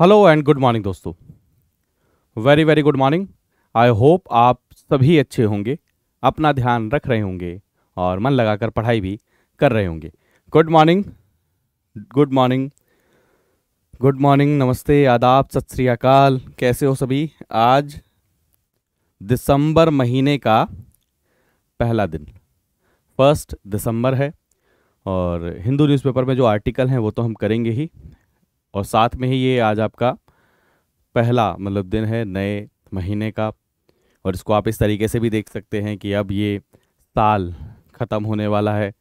Hello and good morning दोस्तों very very good morning I hope आप सभी अच्छे होंगे अपना ध्यान रख रहे होंगे और मन लगाकर पढ़ाई भी कर रहे होंगे good morning good morning good morning नमस्ते आदाब सत श्री अकाल कैसे हो सभी आज दिसंबर महीने का पहला दिन फर्स्ट दिसंबर है और हिंदू न्यूज़पेपर में जो आर्टिकल हैं वो तो हम करेंगे ही और साथ में ही ये आज आपका पहला मतलब दिन है नए महीने का और इसको आप इस तरीके से भी देख सकते हैं कि अब ये साल ख़त्म होने वाला है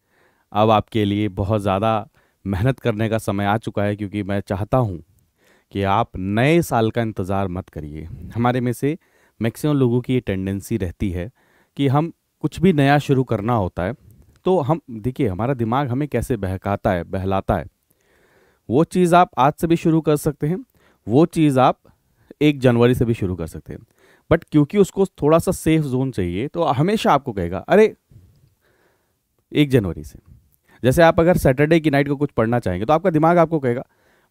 अब आपके लिए बहुत ज़्यादा मेहनत करने का समय आ चुका है क्योंकि मैं चाहता हूँ कि आप नए साल का इंतज़ार मत करिए हमारे में से मैक्सिमम लोगों की ये टेंडेंसी रहती है कि हम कुछ भी नया शुरू करना होता है तो हम देखिए हमारा दिमाग हमें कैसे बहकाता है बहलाता है वो चीज़ आप आज से भी शुरू कर सकते हैं वो चीज़ आप एक जनवरी से भी शुरू कर सकते हैं बट क्योंकि उसको थोड़ा सा सेफ जोन चाहिए तो हमेशा आपको कहेगा अरे एक जनवरी से जैसे आप अगर सैटरडे की नाइट को कुछ पढ़ना चाहेंगे तो आपका दिमाग आपको कहेगा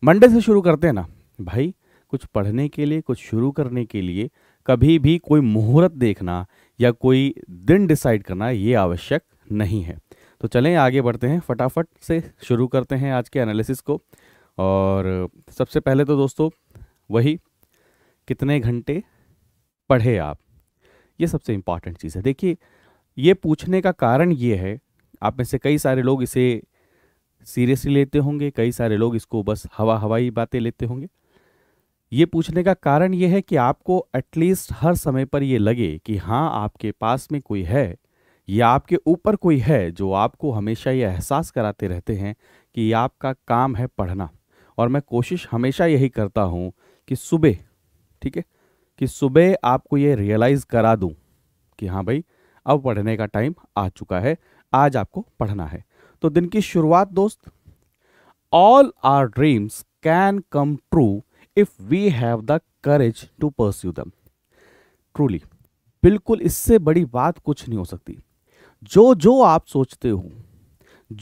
मंडे से शुरू करते हैं ना भाई कुछ पढ़ने के लिए कुछ शुरू करने के लिए कभी भी कोई मुहूर्त देखना या कोई दिन डिसाइड करना ये आवश्यक नहीं है तो चलें आगे बढ़ते हैं फटाफट से शुरू करते हैं आज के एनालिसिस को और सबसे पहले तो दोस्तों वही कितने घंटे पढ़े आप ये सबसे इम्पॉर्टेंट चीज़ है देखिए ये पूछने का कारण ये है आप में से कई सारे लोग इसे सीरियसली लेते होंगे कई सारे लोग इसको बस हवा हवाई बातें लेते होंगे ये पूछने का कारण ये है कि आपको एटलीस्ट हर समय पर ये लगे कि हाँ आपके पास में कोई है या आपके ऊपर कोई है जो आपको हमेशा ये एहसास कराते रहते हैं कि आपका काम है पढ़ना और मैं कोशिश हमेशा यही करता हूँ कि सुबह ठीक है कि सुबह आपको ये रियलाइज़ करा दूँ कि हाँ भाई अब पढ़ने का टाइम आ चुका है आज आपको पढ़ना है तो दिन की शुरुआत दोस्त all our dreams can come true if we have the courage to pursue them truly बिल्कुल इससे बड़ी बात कुछ नहीं हो सकती जो जो आप सोचते हो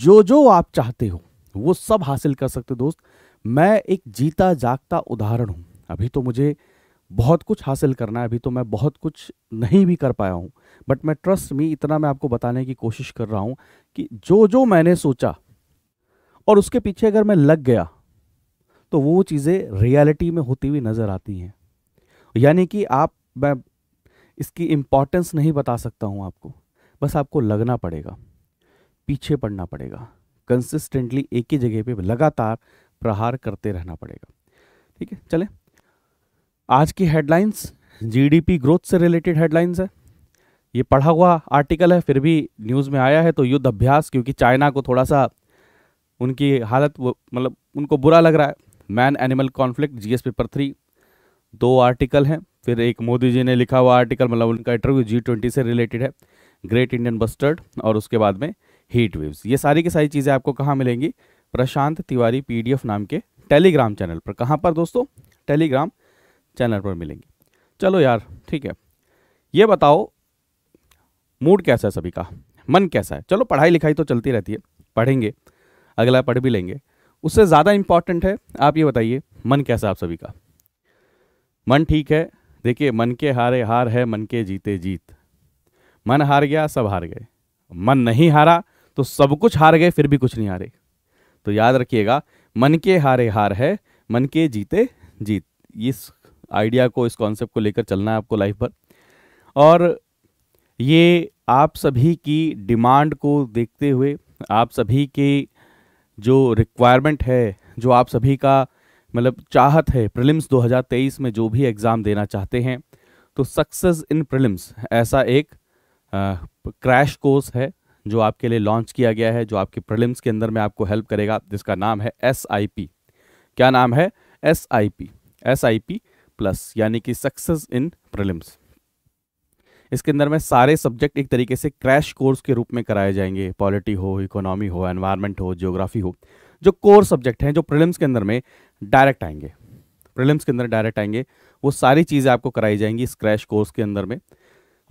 जो जो आप चाहते हो वो सब हासिल कर सकते दोस्त मैं एक जीता जागता उदाहरण हूँ अभी तो मुझे बहुत कुछ हासिल करना है अभी तो मैं बहुत कुछ नहीं भी कर पाया हूँ बट मैं ट्रस्ट मी इतना मैं आपको बताने की कोशिश कर रहा हूँ कि जो जो मैंने सोचा और उसके पीछे अगर मैं लग गया तो वो चीज़ें रियलिटी में होती हुई नज़र आती हैं यानी कि आप मैं इसकी इम्पॉर्टेंस नहीं बता सकता हूँ आपको बस आपको लगना पड़ेगा पीछे पड़ना पड़ेगा कंसिस्टेंटली एक ही जगह पे लगातार प्रहार करते रहना पड़ेगा ठीक है चले आज की हेडलाइंस जीडीपी ग्रोथ से रिलेटेड हेडलाइंस है ये पढ़ा हुआ आर्टिकल है फिर भी न्यूज़ में आया है तो युद्ध अभ्यास क्योंकि चाइना को थोड़ा सा उनकी हालत मतलब उनको बुरा लग रहा है man animal conflict GS paper three दो आर्टिकल हैं फिर एक मोदी जी ने लिखा हुआ आर्टिकल मतलब उनका इंटरव्यू जी ट्वेंटी से रिलेटेड है ग्रेट इंडियन बस्टर्ड और उसके बाद में हीट वेव्स ये सारी की सारी चीज़ें आपको कहाँ मिलेंगी प्रशांत तिवारी पीडीएफ नाम के टेलीग्राम चैनल पर कहाँ पर दोस्तों टेलीग्राम चैनल पर मिलेंगे चलो यार ठीक है ये बताओ मूड कैसा है सभी का मन कैसा है चलो पढ़ाई लिखाई तो चलती रहती है पढ़ेंगे अगला पढ़ भी लेंगे उससे ज़्यादा इम्पॉर्टेंट है आप ये बताइए मन कैसा आप सभी का मन ठीक है देखिए मन के हारे हार है मन के जीते जीत मन हार गया सब हार गए मन नहीं हारा तो सब कुछ हार गए फिर भी कुछ नहीं हारे तो याद रखिएगा मन के हारे हार है मन के जीते जीत इस आइडिया को इस कॉन्सेप्ट को लेकर चलना है आपको लाइफ पर और ये आप सभी की डिमांड को देखते हुए आप सभी की जो रिक्वायरमेंट है जो आप सभी का मतलब चाहत है प्रिलिम्स 2023 में जो भी एग्ज़ाम देना चाहते हैं तो सक्सेस इन प्रिलिम्स ऐसा एक क्रैश कोर्स है जो आपके लिए लॉन्च किया गया है जो आपके प्रिलिम्स के अंदर में आपको हेल्प करेगा जिसका नाम है एस क्या नाम है एस आई पी प्लस यानी कि सक्सेस इन प्रिलिम्स इसके अंदर में सारे सब्जेक्ट एक तरीके से क्रैश कोर्स के रूप में कराए जाएंगे पॉलिटी हो इकोनॉमी हो एनवायरनमेंट हो जियोग्राफी हो जो कोर सब्जेक्ट हैं जो प्रिलिम्स के अंदर में डायरेक्ट आएंगे प्रिलिम्स के अंदर डायरेक्ट आएंगे वो सारी चीज़ें आपको कराई जाएंगी इस क्रैश कोर्स के अंदर में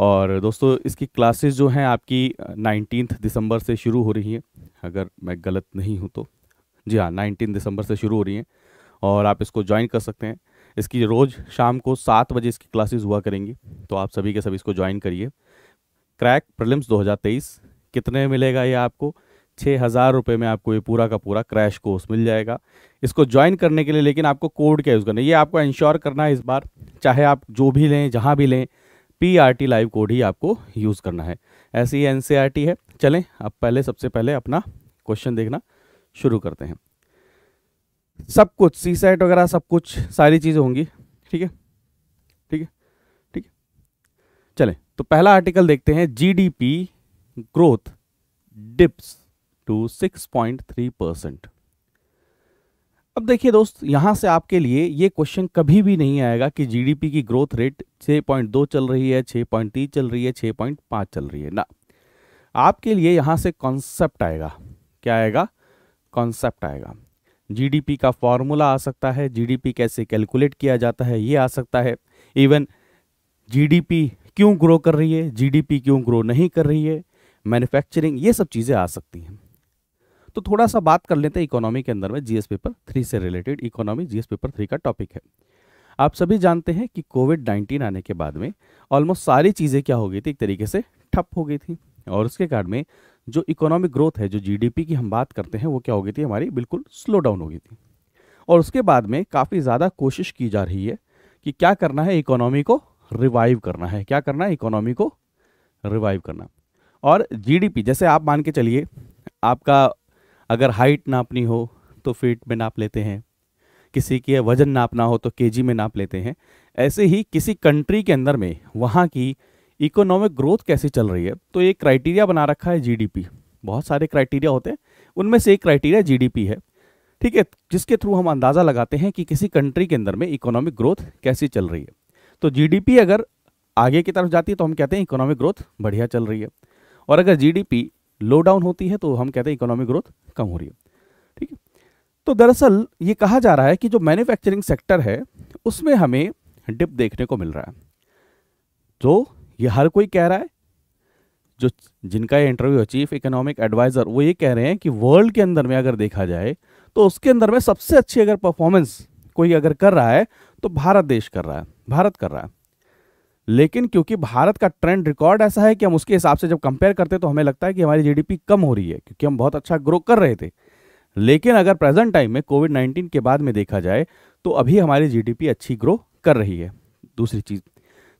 और दोस्तों इसकी क्लासेस जो हैं आपकी नाइनटीन दिसंबर से शुरू हो रही हैं अगर मैं गलत नहीं हूँ तो जी हाँ नाइनटीन दिसंबर से शुरू हो रही हैं और आप इसको ज्वाइन कर सकते हैं इसकी रोज़ शाम को सात बजे इसकी क्लासेस हुआ करेंगी तो आप सभी के सभी इसको ज्वाइन करिए क्रैक प्रलिम्स 2023 कितने मिलेगा ये आपको छः हज़ार रुपये में आपको ये पूरा का पूरा क्रैश कोर्स मिल जाएगा इसको ज्वाइन करने के लिए लेकिन आपको कोड क्या यूज़ करना है ये आपको इंश्योर करना है इस बार चाहे आप जो भी लें जहाँ भी लें पी लाइव कोड ही आपको यूज़ करना है ऐसी ही एन e है चलें अब पहले सबसे पहले अपना क्वेश्चन देखना शुरू करते हैं सब कुछ सी सेट वगैरह सब कुछ सारी चीज़ें होंगी ठीक है ठीक है ठीक है चलें तो पहला आर्टिकल देखते हैं GDP growth dips to 6.3 percent अब देखिए दोस्त यहाँ से आपके लिए ये क्वेश्चन कभी भी नहीं आएगा कि जीडीपी की ग्रोथ रेट 6.2 चल रही है 6.3 चल रही है 6.5 चल रही है ना आपके लिए यहाँ से कॉन्सेप्ट आएगा क्या आएगा कॉन्सेप्ट आएगा जीडीपी का फॉर्मूला आ सकता है जीडीपी कैसे कैलकुलेट किया जाता है ये आ सकता है इवन जीडीपी क्यों ग्रो कर रही है जीडीपी क्यों ग्रो नहीं कर रही है मैन्युफैक्चरिंग ये सब चीज़ें आ सकती हैं तो थोड़ा सा बात कर लेते हैं इकोनॉमी के अंदर में जीएस पेपर थ्री से related economy GS paper three का टॉपिक है आप सभी जानते हैं कि कोविड नाइन्टीन आने के बाद में ऑलमोस्ट सारी चीज़ें क्या हो गई थी एक तरीके से ठप हो गई थी और उसके कारण में जो इकोनॉमिक ग्रोथ है जो जीडीपी की हम बात करते हैं वो क्या हो गई थी हमारी बिल्कुल स्लो डाउन हो गई थी और उसके बाद में काफ़ी ज़्यादा कोशिश की जा रही है कि क्या करना है इकोनॉमी को रिवाइव करना है क्या करना है इकोनॉमी को रिवाइव करना और जीडीपी जैसे आप मान के चलिए आपका अगर हाइट नापनी हो तो फीट में नाप लेते हैं किसी के वजन नापना हो तो केजी में नाप लेते हैं ऐसे ही किसी कंट्री के अंदर में वहाँ की इकोनॉमिक ग्रोथ कैसे चल रही है तो एक क्राइटेरिया बना रखा है जीडीपी बहुत सारे क्राइटेरिया होते हैं उनमें से एक क्राइटेरिया जीडीपी है ठीक है जिसके थ्रू हम अंदाज़ा लगाते हैं कि किसी कंट्री के अंदर में इकोनॉमिक ग्रोथ कैसी चल रही है तो जीडीपी अगर आगे की तरफ जाती है तो हम कहते हैं इकोनॉमिक ग्रोथ बढ़िया चल रही है और अगर जीडीपी लो डाउन होती है तो हम कहते हैं इकोनॉमिक ग्रोथ कम हो रही है ठीक है तो दरअसल ये कहा जा रहा है कि जो मैन्युफैक्चरिंग सेक्टर है उसमें हमें डिप देखने को मिल रहा है तो ये हर कोई कह रहा है जो जिनका ये इंटरव्यू है चीफ इकोनॉमिक एडवाइजर वो ये कह रहे हैं कि वर्ल्ड के अंदर में अगर देखा जाए तो उसके अंदर में सबसे अच्छी अगर परफॉर्मेंस कोई अगर कर रहा है तो भारत देश कर रहा है भारत कर रहा है लेकिन क्योंकि भारत का ट्रेंड रिकॉर्ड ऐसा है कि हम उसके हिसाब से जब कंपेयर करते हैं तो हमें लगता है कि हमारी जीडीपी कम हो रही है क्योंकि हम बहुत अच्छा ग्रो कर रहे थे लेकिन अगर प्रेजेंट टाइम में कोविड नाइन्टीन के बाद में देखा जाए तो अभी हमारी जीडीपी अच्छी ग्रो कर रही है दूसरी चीज़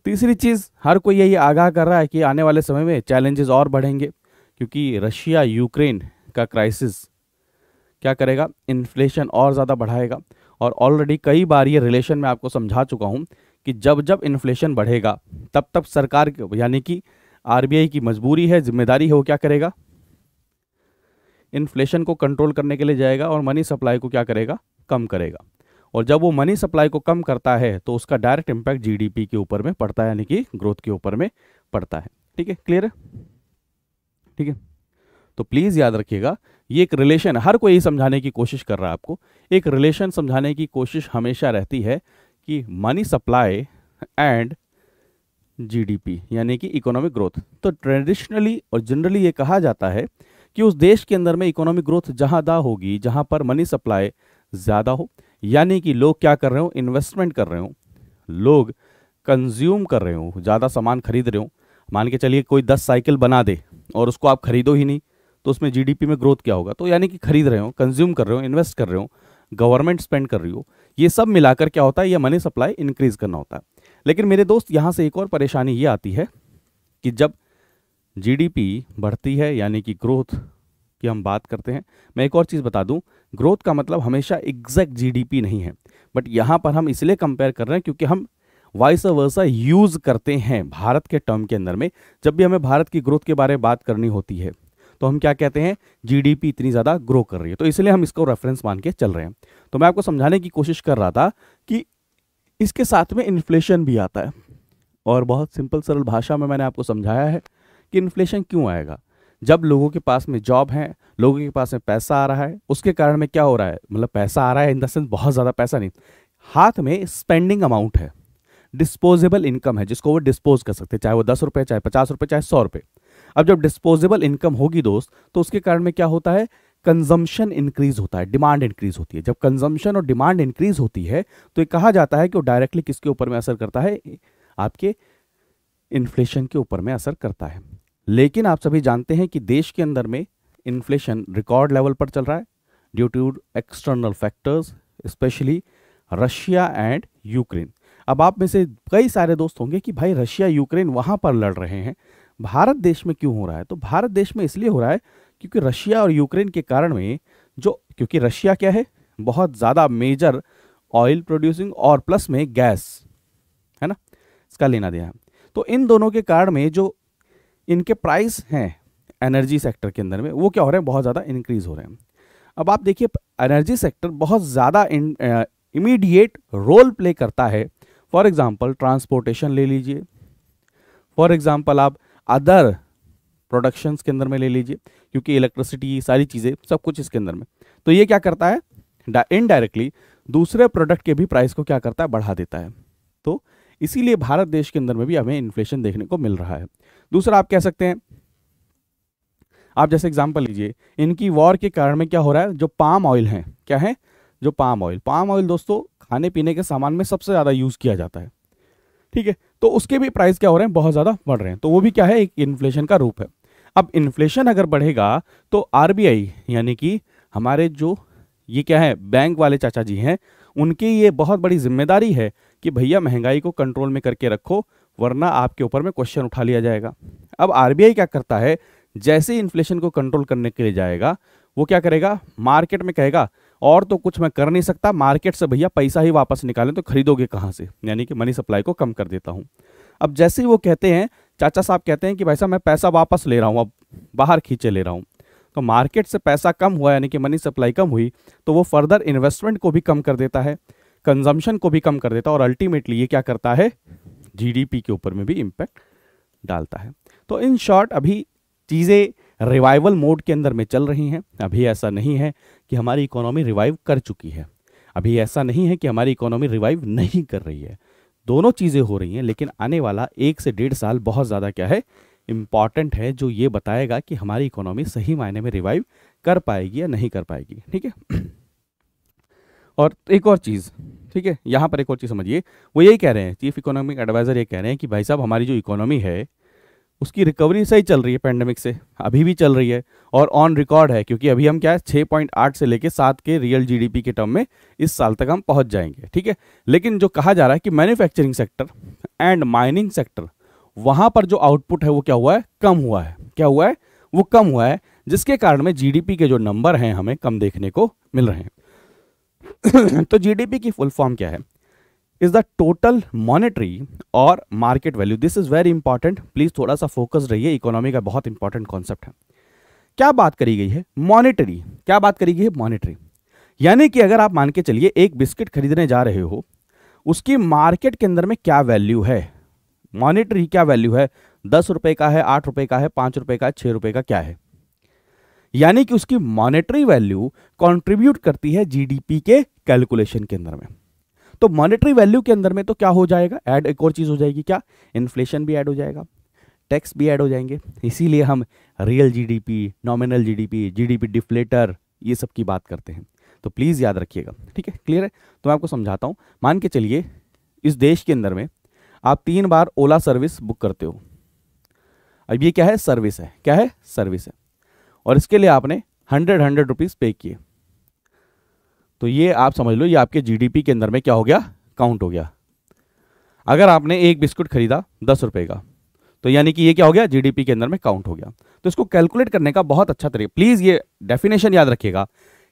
तीसरी चीज़ हर कोई यही आगाह कर रहा है कि आने वाले समय में चैलेंजेस और बढ़ेंगे क्योंकि रशिया यूक्रेन का क्राइसिस क्या करेगा इन्फ्लेशन और ज़्यादा बढ़ाएगा और ऑलरेडी कई बार ये रिलेशन में आपको समझा चुका हूँ कि जब जब इन्फ्लेशन बढ़ेगा तब तब सरकार यानी कि आरबीआई की मजबूरी है जिम्मेदारी है वो क्या करेगा इन्फ्लेशन को कंट्रोल करने के लिए जाएगा और मनी सप्लाई को क्या करेगा कम करेगा और जब वो मनी सप्लाई को कम करता है तो उसका डायरेक्ट इम्पैक्ट जीडीपी के ऊपर में पड़ता है यानी कि ग्रोथ के ऊपर में पड़ता है ठीक है क्लियर है ठीक है तो प्लीज़ याद रखिएगा ये एक रिलेशन हर कोई समझाने की कोशिश कर रहा है आपको एक रिलेशन समझाने की कोशिश हमेशा रहती है कि मनी सप्लाई एंड जीडीपी यानी कि इकोनॉमिक ग्रोथ तो ट्रेडिशनली और जनरली ये कहा जाता है कि उस देश के अंदर में इकोनॉमिक ग्रोथ जहाँ दा होगी जहाँ पर मनी सप्लाई ज़्यादा हो यानी कि लोग क्या कर रहे हो इन्वेस्टमेंट कर रहे हो लोग कंज्यूम कर रहे हो ज़्यादा सामान खरीद रहे हो मान के चलिए कोई दस साइकिल बना दे और उसको आप खरीदो ही नहीं तो उसमें जीडीपी में ग्रोथ क्या होगा तो यानी कि खरीद रहे हो कंज्यूम कर रहे हो इन्वेस्ट कर रहे हो गवर्नमेंट स्पेंड कर रही हो ये सब मिलाकर क्या होता है ये मनी सप्लाई इंक्रीज करना होता है लेकिन मेरे दोस्त यहाँ से एक और परेशानी ये आती है कि जब जीडीपी बढ़ती है यानी कि ग्रोथ की हम बात करते हैं मैं एक और चीज़ बता दूँ ग्रोथ का मतलब हमेशा एग्जैक्ट जी नहीं है बट यहाँ पर हम इसलिए कंपेयर कर रहे हैं क्योंकि हम वाइस वर्सा यूज़ करते हैं भारत के टर्म के अंदर में जब भी हमें भारत की ग्रोथ के बारे में बात करनी होती है तो हम क्या कहते हैं जीडीपी इतनी ज़्यादा ग्रो कर रही है तो इसलिए हम इसको रेफरेंस मान के चल रहे हैं तो मैं आपको समझाने की कोशिश कर रहा था कि इसके साथ में इन्फ्लेशन भी आता है और बहुत सिंपल सरल भाषा में मैंने आपको समझाया है कि इन्फ्लेशन क्यों आएगा जब लोगों के पास में जॉब है लोगों के पास में पैसा आ रहा है उसके कारण में क्या हो रहा है मतलब पैसा आ रहा है इन द सेंस बहुत ज़्यादा पैसा नहीं हाथ में स्पेंडिंग अमाउंट है डिस्पोजेबल इनकम है जिसको वो डिस्पोज कर सकते हैं चाहे वो दस रुपये चाहे पचास रुपये चाहे सौ रुपये अब जब डिस्पोजेबल इनकम होगी दोस्त तो उसके कारण में क्या होता है कंजम्पशन इंक्रीज होता है डिमांड इंक्रीज होती है जब कंजम्पशन और डिमांड इंक्रीज होती है तो ये कहा जाता है कि वो डायरेक्टली किसके ऊपर में असर करता है आपके इन्फ्लेशन के ऊपर में असर करता है लेकिन आप सभी जानते हैं कि देश के अंदर में इन्फ्लेशन रिकॉर्ड लेवल पर चल रहा है due to external factors specially Russia and Ukraine अब आप में से कई सारे दोस्त होंगे कि भाई रशिया यूक्रेन वहाँ पर लड़ रहे हैं भारत देश में क्यों हो रहा है तो भारत देश में इसलिए हो रहा है क्योंकि रशिया और यूक्रेन के कारण में जो क्योंकि रशिया क्या है बहुत ज़्यादा मेजर ऑयल प्रोड्यूसिंग और प्लस में गैस है ना इसका लेना देना तो इन दोनों के कारण में जो इनके प्राइस हैं एनर्जी सेक्टर के अंदर में वो क्या हो रहे हैं बहुत ज़्यादा इंक्रीज हो रहे हैं अब आप देखिए एनर्जी सेक्टर बहुत ज़्यादा इमीडिएट रोल प्ले करता है फॉर एग्ज़ाम्पल ट्रांसपोर्टेशन ले लीजिए फॉर एग्ज़ाम्पल आप अदर प्रोडक्शंस के अंदर में ले लीजिए क्योंकि इलेक्ट्रिसिटी सारी चीज़ें सब कुछ इसके अंदर में तो ये क्या करता है इनडायरेक्टली दूसरे प्रोडक्ट के भी प्राइस को क्या करता है बढ़ा देता है तो इसीलिए भारत देश के अंदर में भी हमें इन्फ्लेशन देखने को मिल रहा है दूसरा आप कह सकते हैं आप जैसे एग्जाम्पल लीजिए इनकी वॉर के कारण में क्या हो रहा है जो पाम ऑयल है क्या है जो पाम ऑयल पाम ऑयल दोस्तों खाने पीने के सामान में सबसे ज़्यादा यूज़ किया जाता है ठीक है तो उसके भी प्राइस क्या हो रहे हैं बहुत ज़्यादा बढ़ रहे हैं तो वो भी क्या है एक इन्फ्लेशन का रूप है अब इन्फ्लेशन अगर बढ़ेगा तो आर यानी कि हमारे जो ये क्या है बैंक वाले चाचा जी हैं उनकी ये बहुत बड़ी जिम्मेदारी है कि भैया महंगाई को कंट्रोल में करके रखो वरना आपके ऊपर में क्वेश्चन उठा लिया जाएगा अब आर क्या करता है जैसे इन्फ्लेशन को कंट्रोल करने के लिए जाएगा वो क्या करेगा मार्केट में कहेगा और तो कुछ मैं कर नहीं सकता मार्केट से भैया पैसा ही वापस निकालें तो खरीदोगे कहाँ से यानी कि मनी सप्लाई को कम कर देता हूँ अब जैसे ही वो कहते हैं चाचा साहब कहते हैं कि भाई साहब मैं पैसा वापस ले रहा हूँ अब बाहर खींचे ले रहा हूँ तो मार्केट से पैसा कम हुआ यानी कि मनी सप्लाई कम हुई तो वो फर्दर इन्वेस्टमेंट को भी कम कर देता है कंजम्पशन को भी कम कर देता है और अल्टीमेटली ये क्या करता है जीडीपी के ऊपर में भी इम्पैक्ट डालता है तो इन शॉर्ट अभी चीज़ें रिवाइवल मोड के अंदर में चल रही हैं अभी ऐसा नहीं है कि हमारी इकोनॉमी रिवाइव कर चुकी है अभी ऐसा नहीं है कि हमारी इकोनॉमी रिवाइव नहीं कर रही है दोनों चीज़ें हो रही हैं लेकिन आने वाला एक से डेढ़ साल बहुत ज़्यादा क्या है इम्पॉर्टेंट है जो ये बताएगा कि हमारी इकोनॉमी सही मायने में रिवाइव कर पाएगी या नहीं कर पाएगी ठीक है और एक और चीज़ ठीक है यहाँ पर एक और चीज़ समझिए वो यही कह रहे हैं चीफ इकोनॉमिक एडवाइज़र ये कह रहे हैं कि भाई साहब हमारी जो इकोनॉमी है उसकी रिकवरी सही चल रही है पैंडमिक से अभी भी चल रही है और ऑन रिकॉर्ड है क्योंकि अभी हम क्या है छः पॉइंट आठ से लेकर सात के रियल जीडीपी के टर्म में इस साल तक हम पहुंच जाएंगे ठीक है लेकिन जो कहा जा रहा है कि manufacturing sector and mining sector वहां पर जो आउटपुट है वो क्या हुआ है कम हुआ है क्या हुआ है वो कम हुआ है जिसके कारण में जी के जो नंबर हैं हमें कम देखने को मिल रहे हैं तो जी की फुल फॉर्म क्या है इज द टोटल मॉनेटरी और market value this is very important please थोड़ा सा फोकस रहिए इकोनॉमी का बहुत इंपॉर्टेंट कॉन्सेप्ट है क्या बात करी गई है मॉनेटरी क्या बात करी गई है मॉनेटरी यानी कि अगर आप मान के चलिए एक बिस्किट खरीदने जा रहे हो उसकी मार्केट के अंदर में क्या वैल्यू है मॉनेटरी क्या वैल्यू है दस रुपए का है आठ रुपए का है पांच रुपए का छह रुपए का क्या है यानी कि उसकी मॉनेटरी वैल्यू कंट्रीब्यूट करती है जीडीपी के कैलकुलेशन के अंदर में तो मॉनेटरी वैल्यू के अंदर में तो क्या हो जाएगा ऐड एक और चीज़ हो जाएगी क्या इन्फ्लेशन भी ऐड हो जाएगा टैक्स भी ऐड हो जाएंगे इसीलिए हम real GDP nominal GDP GDP deflator ये सब की बात करते हैं तो प्लीज़ याद रखिएगा ठीक है क्लियर है तो मैं आपको समझाता हूँ मान के चलिए इस देश के अंदर में आप तीन बार ओला सर्विस बुक करते हो अब ये क्या है सर्विस है क्या है सर्विस है और इसके लिए आपने हंड्रेड हंड्रेड रुपीज़ पे किए तो ये आप समझ लो ये आपके जीडीपी के अंदर में क्या हो गया काउंट हो गया अगर आपने एक बिस्कुट खरीदा दस रुपए का तो यानी कि ये क्या हो गया जीडीपी के अंदर में काउंट हो गया तो इसको कैलकुलेट करने का बहुत अच्छा तरीका प्लीज ये डेफिनेशन याद रखिएगा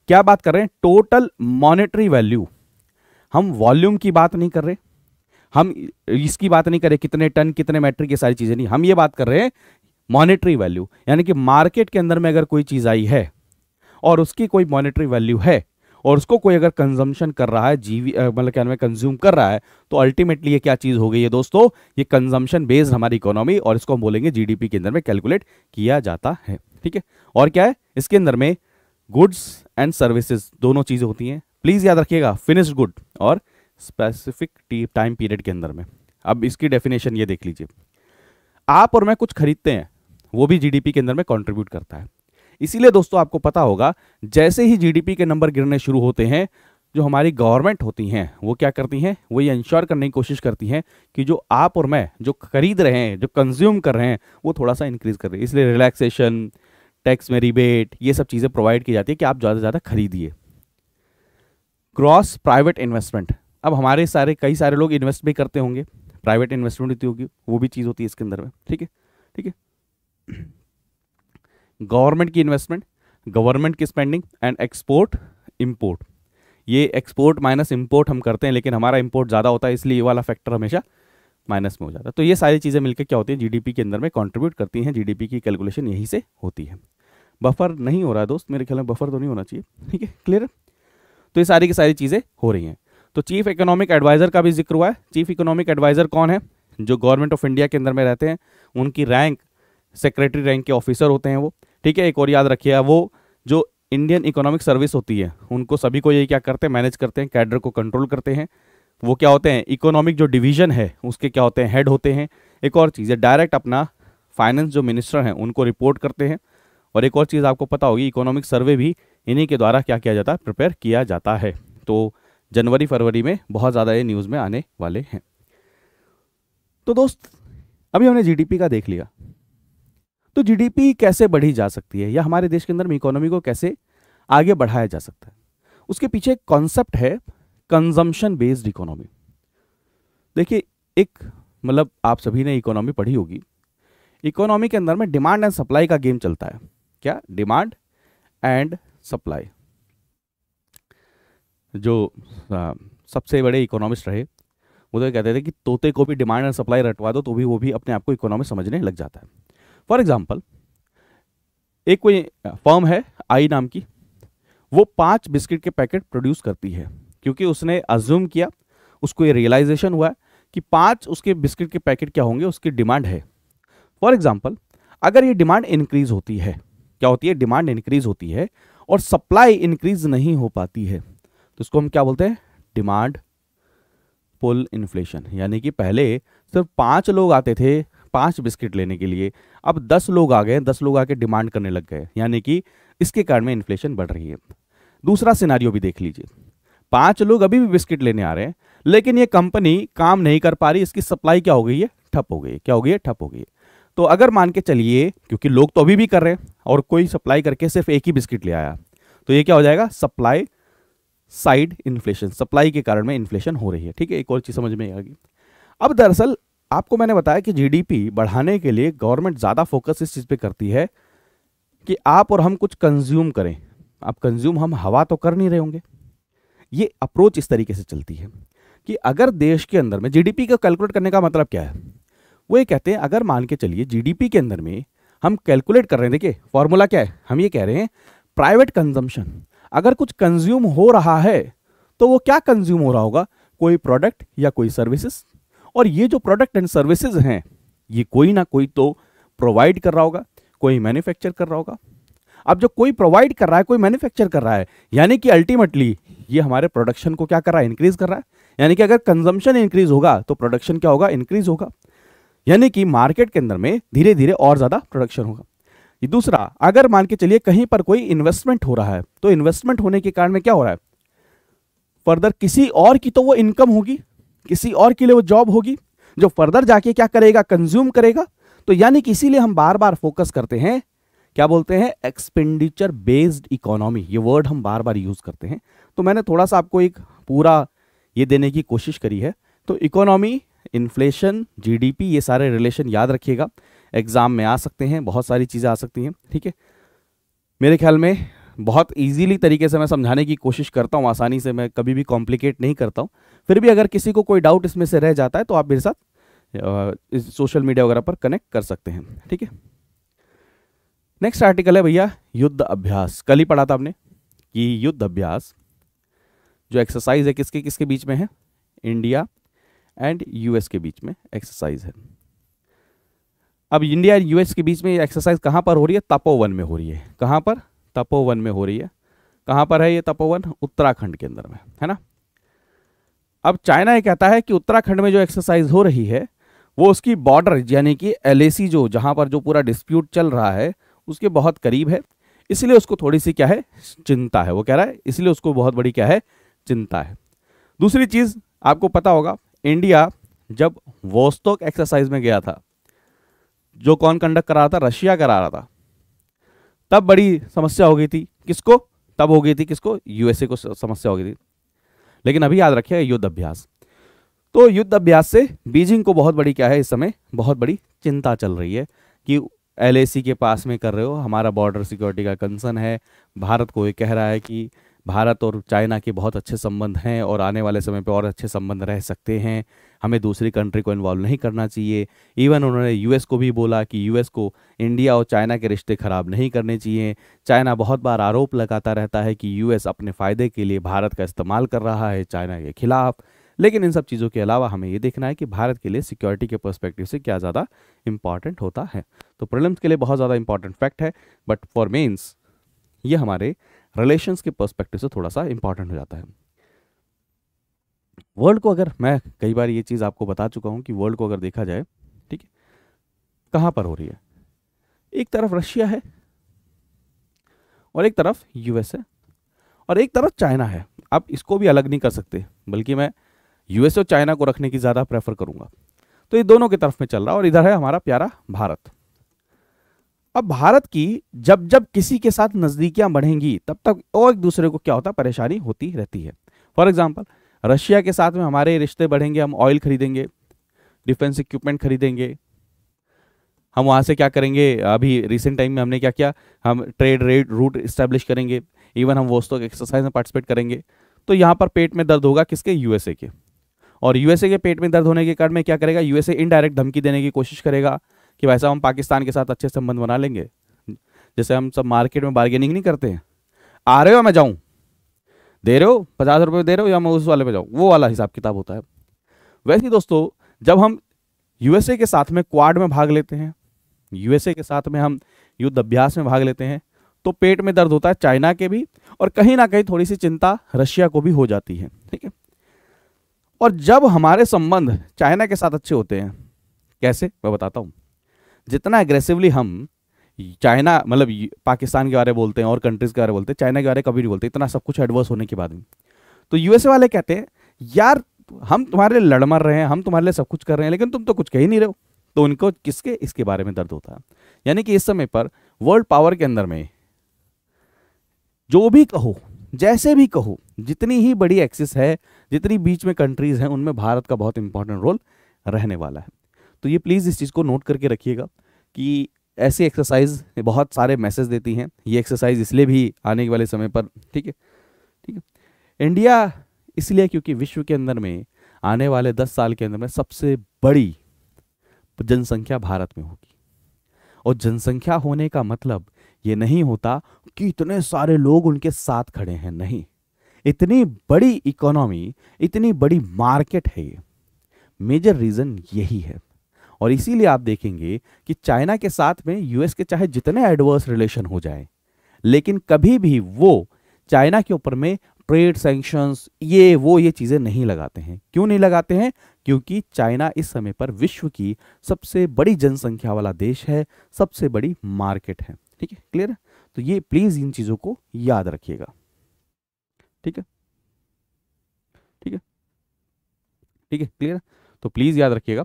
क्या बात कर रहे हैं टोटल मॉनेटरी वैल्यू हम वॉल्यूम की बात नहीं कर रहे हम इसकी बात नहीं कर रहे कितने टन कितने मैट्रिक ये सारी चीजें नहीं हम ये बात कर रहे हैं मॉनेटरी वैल्यू यानी कि मार्केट के अंदर में अगर कोई चीज आई है और उसकी कोई मॉनेटरी वैल्यू है और उसको कोई अगर कंजम्पशन कर रहा है जीवी मतलब क्या कंज्यूम कर रहा है तो अल्टीमेटली ये क्या चीज़ हो गई है दोस्तों ये कंजम्पशन बेस्ड हमारी इकोनॉमी और इसको हम बोलेंगे जीडीपी के अंदर में कैलकुलेट किया जाता है ठीक है और क्या है इसके अंदर में गुड्स एंड सर्विसेज दोनों चीज़ें होती हैं प्लीज़ याद रखिएगा फिनिश गुड और स्पेसिफिक टाइम पीरियड के अंदर में अब इसकी डेफिनेशन ये देख लीजिए आप और मैं कुछ खरीदते हैं वो भी जीडीपी के अंदर में कंट्रीब्यूट करता है इसीलिए दोस्तों आपको पता होगा जैसे ही जीडीपी के नंबर गिरने शुरू होते हैं जो हमारी गवर्नमेंट होती हैं वो क्या करती हैं वो ये इंश्योर करने की कोशिश करती हैं कि जो आप और मैं जो खरीद रहे हैं जो कंज्यूम कर रहे हैं वो थोड़ा सा इंक्रीज कर रहे हैं इसलिए रिलैक्सेशन टैक्स में रिबेट ये सब चीज़ें प्रोवाइड की जाती है कि आप ज़्यादा से ज़्यादा खरीदिए क्रॉस प्राइवेट इन्वेस्टमेंट अब हमारे सारे कई सारे लोग इन्वेस्ट भी करते होंगे प्राइवेट इन्वेस्टमेंट होती होगी वो भी चीज़ होती है इसके अंदर में ठीक है ठीक है गवर्नमेंट की इन्वेस्टमेंट गवर्नमेंट की स्पेंडिंग एंड एक्सपोर्ट इम्पोर्ट ये एक्सपोर्ट माइनस इम्पोर्ट हम करते हैं लेकिन हमारा इम्पोर्ट ज़्यादा होता है इसलिए ये वाला फैक्टर हमेशा माइनस में हो जाता है तो ये सारी चीज़ें मिलकर क्या होती है जीडीपी के अंदर में कंट्रीब्यूट करती हैं जीडीपी की कैलकुलेशन यहीं से होती है बफर नहीं हो रहा है दोस्त मेरे ख्याल में बफर तो नहीं होना चाहिए ठीक है क्लियर तो ये सारी की सारी चीज़ें हो रही हैं तो चीफ इकोनॉमिक एडवाइज़र का भी जिक्र हुआ है चीफ इकोनॉमिक एडवाइज़र कौन है जो गवर्नमेंट ऑफ इंडिया के अंदर में रहते हैं उनकी रैंक सेक्रेटरी रैंक के ऑफिसर होते हैं वो ठीक है एक और याद रखिए वो जो इंडियन इकोनॉमिक सर्विस होती है उनको सभी को ये क्या करते हैं मैनेज करते हैं कैडर को कंट्रोल करते हैं वो क्या होते हैं इकोनॉमिक जो डिवीजन है उसके क्या होते हैं हेड होते हैं एक और चीज़ है डायरेक्ट अपना फाइनेंस जो मिनिस्टर हैं उनको रिपोर्ट करते हैं और एक और चीज़ आपको पता होगी इकोनॉमिक सर्वे भी इन्हीं के द्वारा क्या किया जाता है प्रिपेयर किया जाता है तो जनवरी फरवरी में बहुत ज़्यादा ये न्यूज़ में आने वाले हैं तो दोस्त अभी हमने जी का देख लिया तो जीडीपी कैसे बढ़ी जा सकती है या हमारे देश के अंदर में इकोनॉमी को कैसे आगे बढ़ाया जा सकता है उसके पीछे एक कॉन्सेप्ट है कंजम्पशन बेस्ड इकोनॉमी देखिए एक मतलब आप सभी ने इकोनॉमी पढ़ी होगी इकोनॉमी के अंदर में डिमांड एंड सप्लाई का गेम चलता है क्या डिमांड एंड सप्लाई जो आ, सबसे बड़े इकोनॉमिस्ट रहे वो तो कहते थे कि तोते को भी डिमांड एंड सप्लाई रटवा दो तो भी वो भी अपने आप को इकोनॉमी समझने लग जाता है फॉर एग्जाम्पल एक कोई फर्म है आई नाम की वो पांच बिस्किट के पैकेट प्रोड्यूस करती है क्योंकि उसने अज्यूम किया उसको ये रियलाइजेशन हुआ कि पांच उसके बिस्किट के पैकेट क्या होंगे उसकी डिमांड है फॉर एग्जाम्पल अगर ये डिमांड इंक्रीज होती है क्या होती है डिमांड इंक्रीज होती है और सप्लाई इंक्रीज नहीं हो पाती है तो इसको हम क्या बोलते हैं डिमांड पुल इन्फ्लेशन यानी कि पहले सिर्फ पांच लोग आते थे पांच बिस्किट लेने के लिए अब दस लोग आ गए दस लोग आके डिमांड करने लग गए यानी कि इसके कारण में इन्फ्लेशन बढ़ रही है दूसरा सिनारियो भी देख लीजिए पांच लोग अभी भी बिस्किट लेने आ रहे हैं लेकिन ये कंपनी काम नहीं कर पा रही इसकी सप्लाई क्या हो गई है ठप हो गई क्या हो गई है ठप हो गई तो अगर मान के चलिए क्योंकि लोग तो अभी भी कर रहे हैं और कोई सप्लाई करके सिर्फ एक ही बिस्किट ले आया तो ये क्या हो जाएगा सप्लाई साइड इन्फ्लेशन सप्लाई के कारण में इन्फ्लेशन हो रही है ठीक है एक और चीज़ समझ में आएगी अब दरअसल आपको मैंने बताया कि जीडीपी बढ़ाने के लिए गवर्नमेंट ज़्यादा फोकस इस चीज़ पे करती है कि आप और हम कुछ कंज्यूम करें आप कंज्यूम हम हवा तो कर नहीं रहे होंगे ये अप्रोच इस तरीके से चलती है कि अगर देश के अंदर में जीडीपी को कैलकुलेट करने का मतलब क्या है वो ये कहते हैं अगर मान के चलिए जीडीपी के अंदर में हम कैलकुलेट कर रहे हैं देखिए फॉर्मूला क्या है हम ये कह रहे हैं प्राइवेट कंजम्पशन अगर कुछ कंज्यूम हो रहा है तो वो क्या कंज्यूम हो रहा होगा कोई प्रोडक्ट या कोई सर्विसेज और ये जो प्रोडक्ट एंड सर्विसेज हैं ये कोई ना कोई तो प्रोवाइड कर रहा होगा कोई मैन्युफैक्चर कर रहा होगा अब जो कोई प्रोवाइड कर रहा है कोई मैन्युफैक्चर कर रहा है यानी कि अल्टीमेटली ये हमारे प्रोडक्शन को क्या कर रहा है इंक्रीज कर रहा है यानी कि अगर कंजम्पशन इंक्रीज होगा तो प्रोडक्शन क्या होगा इंक्रीज होगा यानी कि मार्केट के अंदर में धीरे धीरे और ज़्यादा प्रोडक्शन होगा ये दूसरा अगर मान के चलिए कहीं पर कोई इन्वेस्टमेंट हो रहा है तो इन्वेस्टमेंट होने के कारण में क्या हो रहा है फर्दर किसी और की तो वो इनकम होगी किसी और के लिए वो जॉब होगी जो फर्दर जाके क्या करेगा कंज्यूम करेगा तो यानी कि इसीलिए हम बार बार फोकस करते हैं क्या बोलते हैं एक्सपेंडिचर बेस्ड इकोनॉमी ये वर्ड हम बार बार यूज़ करते हैं तो मैंने थोड़ा सा आपको एक पूरा ये देने की कोशिश करी है तो इकोनॉमी इन्फ्लेशन जीडीपी ये सारे रिलेशन याद रखिएगा एग्ज़ाम में आ सकते हैं बहुत सारी चीज़ें आ सकती हैं ठीक है मेरे ख्याल में बहुत इजीली तरीके से मैं समझाने की कोशिश करता हूँ आसानी से मैं कभी भी कॉम्प्लिकेट नहीं करता हूँ फिर भी अगर किसी को कोई डाउट इसमें से रह जाता है तो आप मेरे साथ इस सोशल मीडिया वगैरह पर कनेक्ट कर सकते हैं ठीक है नेक्स्ट आर्टिकल है भैया युद्ध अभ्यास कल ही पढ़ा था आपने कि युद्ध अभ्यास जो एक्सरसाइज है किसके किसके बीच में है इंडिया एंड यूएस के बीच में एक्सरसाइज है अब इंडिया एंड यूएस के बीच में एक्सरसाइज कहाँ पर हो रही है तपोवन में हो रही है कहाँ पर तपोवन में हो रही है कहाँ पर है ये तपोवन उत्तराखंड के अंदर में है ना अब चाइना ये कहता है कि उत्तराखंड में जो एक्सरसाइज हो रही है वो उसकी बॉर्डर यानी कि एल जो जहाँ पर जो पूरा डिस्प्यूट चल रहा है उसके बहुत करीब है इसलिए उसको थोड़ी सी क्या है चिंता है वो कह रहा है इसलिए उसको बहुत बड़ी क्या है चिंता है दूसरी चीज़ आपको पता होगा इंडिया जब वोस्तोक एक्सरसाइज में गया था जो कौन कंडक्ट करा रहा था रशिया करा रहा था तब बड़ी समस्या हो गई थी किसको तब हो गई थी किसको यूएसए को समस्या हो गई थी लेकिन अभी याद रखिए युद्ध अभ्यास तो युद्ध अभ्यास से बीजिंग को बहुत बड़ी क्या है इस समय बहुत बड़ी चिंता चल रही है कि एल के पास में कर रहे हो हमारा बॉर्डर सिक्योरिटी का कंसर्न है भारत को ये कह रहा है कि भारत और चाइना के बहुत अच्छे संबंध हैं और आने वाले समय पर और अच्छे संबंध रह सकते हैं हमें दूसरी कंट्री को इन्वॉल्व नहीं करना चाहिए इवन उन्होंने यूएस को भी बोला कि यूएस को इंडिया और चाइना के रिश्ते ख़राब नहीं करने चाहिए चाइना बहुत बार आरोप लगाता रहता है कि यूएस अपने फ़ायदे के लिए भारत का इस्तेमाल कर रहा है चाइना के खिलाफ लेकिन इन सब चीज़ों के अलावा हमें ये देखना है कि भारत के लिए सिक्योरिटी के पर्सपेक्टिव से क्या ज़्यादा इंपॉर्टेंट होता है तो प्रॉब्लम्स के लिए बहुत ज़्यादा इंपॉर्टेंट फैक्ट है बट फॉर मेन्स ये हमारे रिलेशंस के पर्सपेक्टिव से थोड़ा सा इंपॉर्टेंट हो जाता है वर्ल्ड को अगर मैं कई बार ये चीज़ आपको बता चुका हूँ कि वर्ल्ड को अगर देखा जाए ठीक है कहाँ पर हो रही है एक तरफ रशिया है और एक तरफ यूएस है और एक तरफ चाइना है आप इसको भी अलग नहीं कर सकते बल्कि मैं यूएस और चाइना को रखने की ज़्यादा प्रेफर करूँगा तो ये दोनों की तरफ में चल रहा और इधर है हमारा प्यारा भारत अब भारत की जब जब किसी के साथ नज़दीकियाँ बढ़ेंगी तब तक और एक दूसरे को क्या होता है परेशानी होती रहती है फॉर एग्जाम्पल रशिया के साथ में हमारे रिश्ते बढ़ेंगे हम ऑयल खरीदेंगे डिफेंस इक्विपमेंट खरीदेंगे हम वहाँ से क्या करेंगे अभी रिसेंट टाइम में हमने क्या किया हम ट्रेड रेड रूट इस्टेब्लिश करेंगे इवन हम के एक्सरसाइज में पार्टिसिपेट करेंगे तो यहाँ पर पेट में दर्द होगा किसके यूएसए के और यूएसए के पेट में दर्द होने के कारण में क्या करेगा यूएसए इनडायरेक्ट धमकी देने की कोशिश करेगा कि वैसा हम पाकिस्तान के साथ अच्छे संबंध बना लेंगे जैसे हम सब मार्केट में बार्गेनिंग नहीं करते हैं आ रहे हो मैं जाऊँ दे रहे हो पचास रुपये दे रहे हो या मैं उस वाले पे जाऊँ वो वाला हिसाब किताब होता है वैसे ही दोस्तों जब हम यूएसए के साथ में क्वाड में भाग लेते हैं यूएसए के साथ में हम युद्ध अभ्यास में भाग लेते हैं तो पेट में दर्द होता है चाइना के भी और कहीं ना कहीं थोड़ी सी चिंता रशिया को भी हो जाती है ठीक है और जब हमारे संबंध चाइना के साथ अच्छे होते हैं कैसे मैं बताता हूँ जितना एग्रेसिवली हम चाइना मतलब पाकिस्तान के बारे बोलते हैं और कंट्रीज़ के बारे बोलते हैं चाइना के बारे कभी नहीं बोलते इतना सब कुछ एडवर्स होने के बाद भी तो यूएसए वाले कहते हैं यार हम तुम्हारे लिए लड़ मर रहे हैं हम तुम्हारे लिए सब कुछ कर रहे हैं लेकिन तुम तो कुछ कह ही नहीं रहे हो तो उनको किसके इसके बारे में दर्द होता है यानी कि इस समय पर वर्ल्ड पावर के अंदर में जो भी कहो जैसे भी कहो जितनी ही बड़ी एक्सिस है जितनी बीच में कंट्रीज हैं उनमें भारत का बहुत इंपॉर्टेंट रोल रहने वाला है तो ये प्लीज़ इस चीज़ को नोट करके रखिएगा कि ऐसी एक्सरसाइज बहुत सारे मैसेज देती हैं ये एक्सरसाइज इसलिए भी आने वाले समय पर ठीक है ठीक है इंडिया इसलिए क्योंकि विश्व के अंदर में आने वाले दस साल के अंदर में सबसे बड़ी जनसंख्या भारत में होगी और जनसंख्या होने का मतलब ये नहीं होता कि इतने सारे लोग उनके साथ खड़े हैं नहीं इतनी बड़ी इकोनॉमी इतनी बड़ी मार्केट है ये मेजर रीज़न यही है और इसीलिए आप देखेंगे कि चाइना के साथ में यूएस के चाहे जितने एडवर्स रिलेशन हो जाए लेकिन कभी भी वो चाइना के ऊपर में ट्रेड सेंक्शंस ये वो ये चीज़ें नहीं लगाते हैं क्यों नहीं लगाते हैं क्योंकि चाइना इस समय पर विश्व की सबसे बड़ी जनसंख्या वाला देश है सबसे बड़ी मार्केट है ठीक है क्लियर तो ये प्लीज़ इन चीज़ों को याद रखिएगा ठीक है ठीक है ठीक है क्लियर तो प्लीज़ याद रखिएगा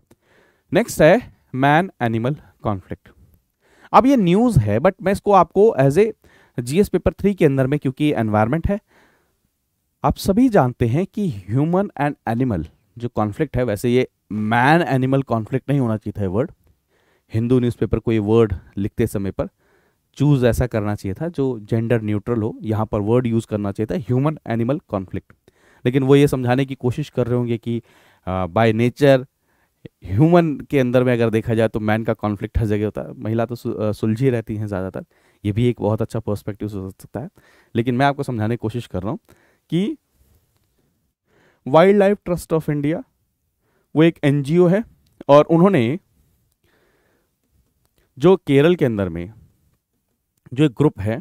नेक्स्ट है मैन एनिमल कॉन्फ्लिक्ट अब ये न्यूज़ है बट मैं इसको आपको as a GS paper three के अंदर में क्योंकि एनवायरमेंट है आप सभी जानते हैं कि ह्यूमन एंड एनिमल जो कॉन्फ्लिक्ट है वैसे ये मैन एनिमल कॉन्फ्लिक्ट नहीं होना चाहिए था वर्ड हिंदू न्यूज़पेपर को ये वर्ड लिखते समय पर चूज ऐसा करना चाहिए था जो जेंडर न्यूट्रल हो यहाँ पर वर्ड यूज़ करना चाहिए था ह्यूमन एनिमल कॉन्फ्लिक्ट लेकिन वो ये समझाने की कोशिश कर रहे होंगे कि बाय uh, नेचर ह्यूमन के अंदर में अगर देखा जाए तो मैन का कॉन्फ्लिक्ट हर जगह होता है महिला तो सुलझी रहती हैं ज़्यादातर ये भी एक बहुत अच्छा पर्सपेक्टिव हो सकता है लेकिन मैं आपको समझाने की कोशिश कर रहा हूँ कि Wildlife Trust of India वो एक एन है और उन्होंने जो केरल के अंदर में जो एक ग्रुप है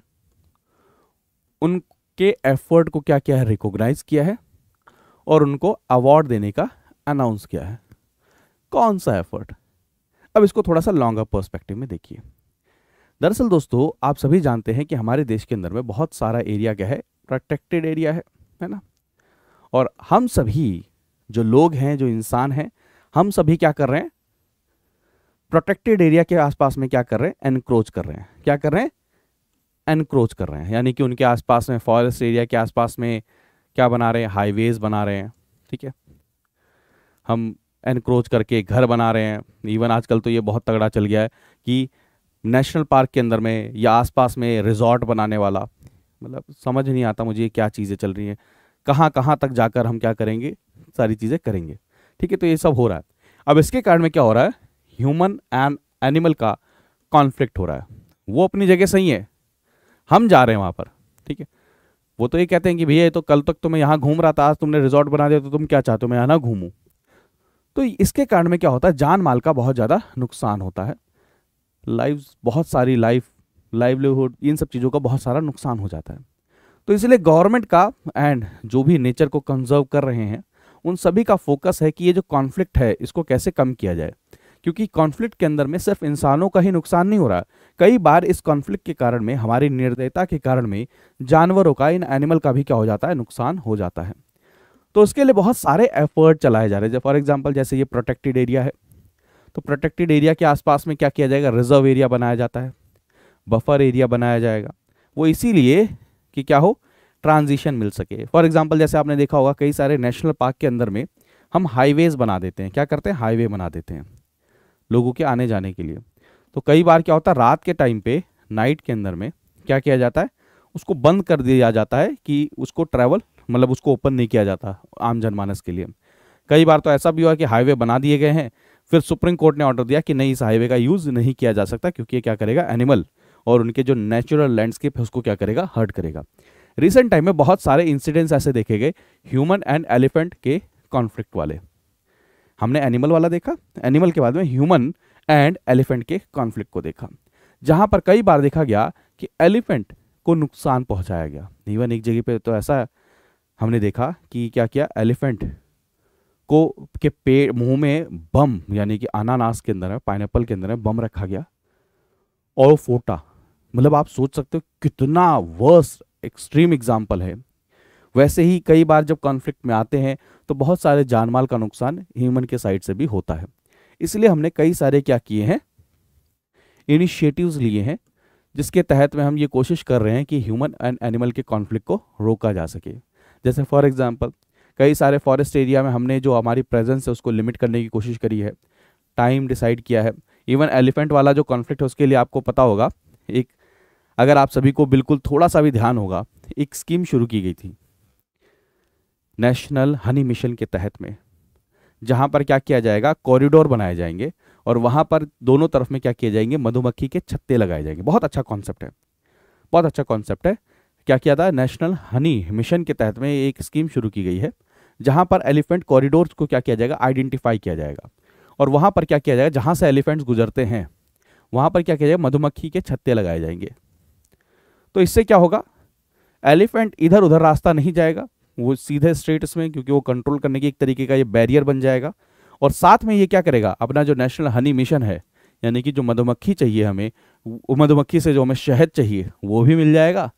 उनके एफर्ट को क्या क्या है रिकॉग्नाइज किया है और उनको अवार्ड देने का अनाउंस किया है कौन सा एफर्ट अब इसको थोड़ा सा लॉन्गर पर्सपेक्टिव में देखिए दरअसल दोस्तों आप सभी जानते हैं कि हमारे देश के अंदर में बहुत सारा एरिया क्या है प्रोटेक्टेड एरिया है है ना और हम सभी जो लोग हैं जो इंसान हैं हम सभी क्या कर रहे हैं प्रोटेक्टेड एरिया के आसपास में क्या कर रहे हैं एनक्रोच कर रहे हैं क्या कर रहे हैं एनक्रोच कर रहे हैं यानी कि उनके आसपास में फॉरेस्ट एरिया के आसपास में क्या बना रहे हैं हाईवेज बना रहे हैं ठीक है हम एनक्रोच करके घर बना रहे हैं इवन आजकल तो ये बहुत तगड़ा चल गया है कि नेशनल पार्क के अंदर में या आसपास में रिजॉर्ट बनाने वाला मतलब समझ नहीं आता मुझे क्या चीज़ें चल रही हैं कहाँ कहाँ तक जाकर हम क्या करेंगे सारी चीज़ें करेंगे ठीक है तो ये सब हो रहा है अब इसके कारण में क्या हो रहा है ह्यूमन एंड एनिमल का कॉन्फ्लिक्ट हो रहा है वो अपनी जगह सही है हम जा रहे हैं वहाँ पर ठीक है वो तो ये कहते हैं कि भैया तो कल तक तो मैं यहाँ घूम रहा था आज तुमने रिजॉर्ट बना दिया तो तुम क्या चाहते हो मैं यहाँ ना घूमूँ तो इसके कारण में क्या होता है जान माल का बहुत ज़्यादा नुकसान होता है लाइव बहुत सारी लाइफ लाइवलीहुड इन सब चीज़ों का बहुत सारा नुकसान हो जाता है तो इसलिए गवर्नमेंट का एंड जो भी नेचर को कंजर्व कर रहे हैं उन सभी का फोकस है कि ये जो कॉन्फ्लिक्ट है इसको कैसे कम किया जाए क्योंकि कॉन्फ्लिक्ट के अंदर में सिर्फ इंसानों का ही नुकसान नहीं हो रहा कई बार इस कॉन्फ्लिक्ट के कारण में हमारी निर्दयता के कारण में जानवरों का इन एनिमल का भी क्या हो जाता है नुकसान हो जाता है तो उसके लिए बहुत सारे एफर्ट चलाए जा रहे हैं फॉर एग्जाम्पल जैसे ये प्रोटेक्टेड एरिया है तो प्रोटेक्टेड एरिया के आसपास में क्या किया जाएगा रिजर्व एरिया बनाया जाता है बफर एरिया बनाया जाएगा वो इसीलिए कि क्या हो ट्रांजिशन मिल सके फॉर एग्जाम्पल जैसे आपने देखा होगा कई सारे नेशनल पार्क के अंदर में हम हाईवेज बना देते हैं क्या करते हैं हाईवे बना देते हैं लोगों के आने जाने के लिए तो कई बार क्या होता है रात के टाइम पे नाइट के अंदर में क्या किया जाता है उसको बंद कर दिया जाता है कि उसको ट्रैवल मतलब उसको ओपन नहीं किया जाता आम जनमानस के लिए कई बार तो ऐसा भी हुआ कि हाईवे बना दिए गए हैं फिर सुप्रीम कोर्ट ने ऑर्डर दिया कि नहीं इस हाईवे का यूज़ नहीं किया जा सकता क्योंकि ये क्या करेगा एनिमल और उनके जो नेचुरल लैंडस्केप है उसको क्या करेगा हर्ट करेगा रिसेंट टाइम में बहुत सारे इंसिडेंट्स ऐसे देखे गए ह्यूमन एंड एलिफेंट के कॉन्फ्लिक्ट वाले हमने एनिमल वाला देखा एनिमल के बाद में ह्यूमन एंड एलिफेंट के कॉन्फ्लिक्ट को देखा जहां पर कई बार देखा गया कि एलिफेंट को नुकसान पहुंचाया गया इवन एक जगह पे तो ऐसा हमने देखा कि क्या किया एलिफेंट को के पेड़ मुंह में बम यानी कि अनानास के अंदर है पाइनएप्पल के अंदर है बम रखा गया और वो फोटा मतलब आप सोच सकते हो कितना वर्स एक्सट्रीम एग्जाम्पल है वैसे ही कई बार जब कॉन्फ्लिक्ट में आते हैं तो बहुत सारे जानमाल का नुकसान ह्यूमन के साइड से भी होता है इसलिए हमने कई सारे क्या किए हैं इनिशिएटिव्स लिए हैं जिसके तहत में हम ये कोशिश कर रहे हैं कि ह्यूमन एंड एनिमल के कॉन्फ्लिक्ट को रोका जा सके जैसे फॉर एग्जांपल कई सारे फॉरेस्ट एरिया में हमने जो हमारी प्रेजेंस है उसको लिमिट करने की कोशिश करी है टाइम डिसाइड किया है इवन एलिफेंट वाला जो कॉन्फ्लिक्ट है उसके लिए आपको पता होगा एक अगर आप सभी को बिल्कुल थोड़ा सा भी ध्यान होगा एक स्कीम शुरू की गई थी नेशनल हनी मिशन के तहत में जहाँ पर क्या किया जाएगा कॉरिडोर बनाए जाएंगे और वहाँ पर दोनों तरफ में क्या किए जाएंगे मधुमक्खी के छत्ते लगाए जाएंगे बहुत अच्छा कॉन्सेप्ट है बहुत अच्छा कॉन्सेप्ट है क्या किया था नेशनल हनी मिशन के तहत में एक स्कीम शुरू की गई है जहाँ पर एलिफेंट कॉरिडोर को क्या किया जाएगा आइडेंटिफाई किया जाएगा और वहाँ पर क्या किया जाएगा जहाँ से एलिफेंट्स गुजरते हैं वहाँ पर क्या किया जाएगा मधुमक्खी के छत्ते लगाए जाएंगे तो इससे क्या होगा एलिफेंट इधर उधर रास्ता नहीं जाएगा वो सीधे स्ट्रेट्स में क्योंकि वो कंट्रोल करने की एक तरीके का ये बैरियर बन जाएगा और साथ में ये क्या करेगा अपना जो नेशनल हनी मिशन है यानी कि जो मधुमक्खी चाहिए हमें मधुमक्खी से जो हमें शहद चाहिए वो भी मिल जाएगा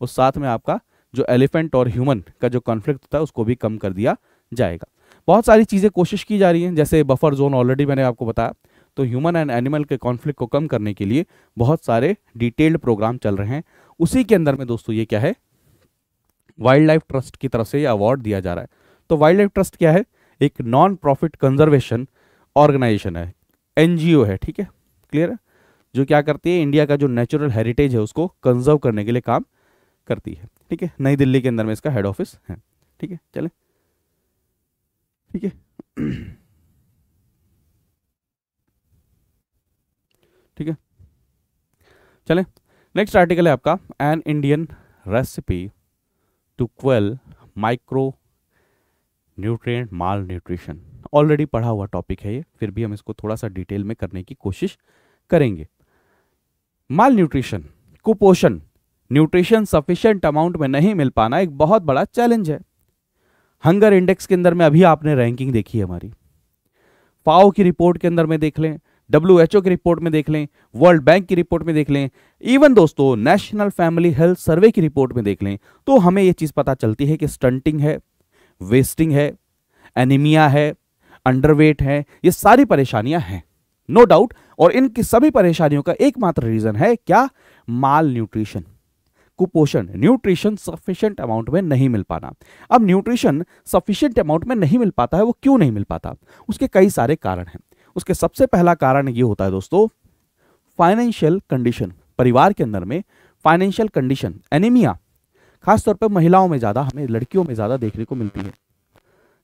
और साथ में आपका जो एलिफेंट और ह्यूमन का जो कॉन्फ्लिक्ट होता है उसको भी कम कर दिया जाएगा बहुत सारी चीज़ें कोशिश की जा रही हैं जैसे बफर जोन ऑलरेडी मैंने आपको बताया तो ह्यूमन एंड एनिमल के कॉन्फ्लिक्ट को कम करने के लिए बहुत सारे डिटेल्ड प्रोग्राम चल रहे हैं उसी के अंदर में दोस्तों ये क्या है वाइल्ड लाइफ ट्रस्ट की तरफ से ये अवार्ड दिया जा रहा है तो वाइल्ड लाइफ ट्रस्ट क्या है एक नॉन प्रॉफिट कंजर्वेशन ऑर्गेनाइजेशन है एनजीओ है ठीक है क्लियर है जो क्या करती है इंडिया का जो नेचुरल हेरिटेज है उसको कंजर्व करने के लिए काम करती है ठीक है नई दिल्ली के अंदर में इसका हेड ऑफिस है ठीक है चले ठीक है ठीक है चले नेक्स्ट आर्टिकल है आपका an Indian recipe to quell micronutrient malnutrition already पढ़ा हुआ टॉपिक है ये फिर भी हम इसको थोड़ा सा डिटेल में करने की कोशिश करेंगे माल न्यूट्रिशन कुपोषण न्यूट्रिशन सफिशियंट अमाउंट में नहीं मिल पाना एक बहुत बड़ा चैलेंज है हंगर इंडेक्स के अंदर में अभी आपने रैंकिंग देखी है हमारी फाओ की रिपोर्ट के अंदर में देख लें डब्ल्यू की रिपोर्ट में देख लें वर्ल्ड बैंक की रिपोर्ट में देख लें इवन दोस्तों नेशनल फैमिली हेल्थ सर्वे की रिपोर्ट में देख लें तो हमें यह चीज़ पता चलती है कि स्टंटिंग है वेस्टिंग है एनीमिया है अंडरवेट है ये सारी परेशानियां हैं नो no डाउट और इन सभी परेशानियों का एकमात्र रीजन है क्या माल न्यूट्रिशन कुपोषण न्यूट्रिशन सफिशियंट अमाउंट में नहीं मिल पाना अब न्यूट्रिशन सफिशियंट अमाउंट में नहीं मिल पाता है वो क्यों नहीं मिल पाता उसके कई सारे कारण हैं उसके सबसे पहला कारण ये होता है दोस्तों फाइनेंशियल कंडीशन परिवार के अंदर में फाइनेंशियल कंडीशन एनीमिया खासतौर पर महिलाओं में ज़्यादा हमें लड़कियों में ज़्यादा देखने को मिलती है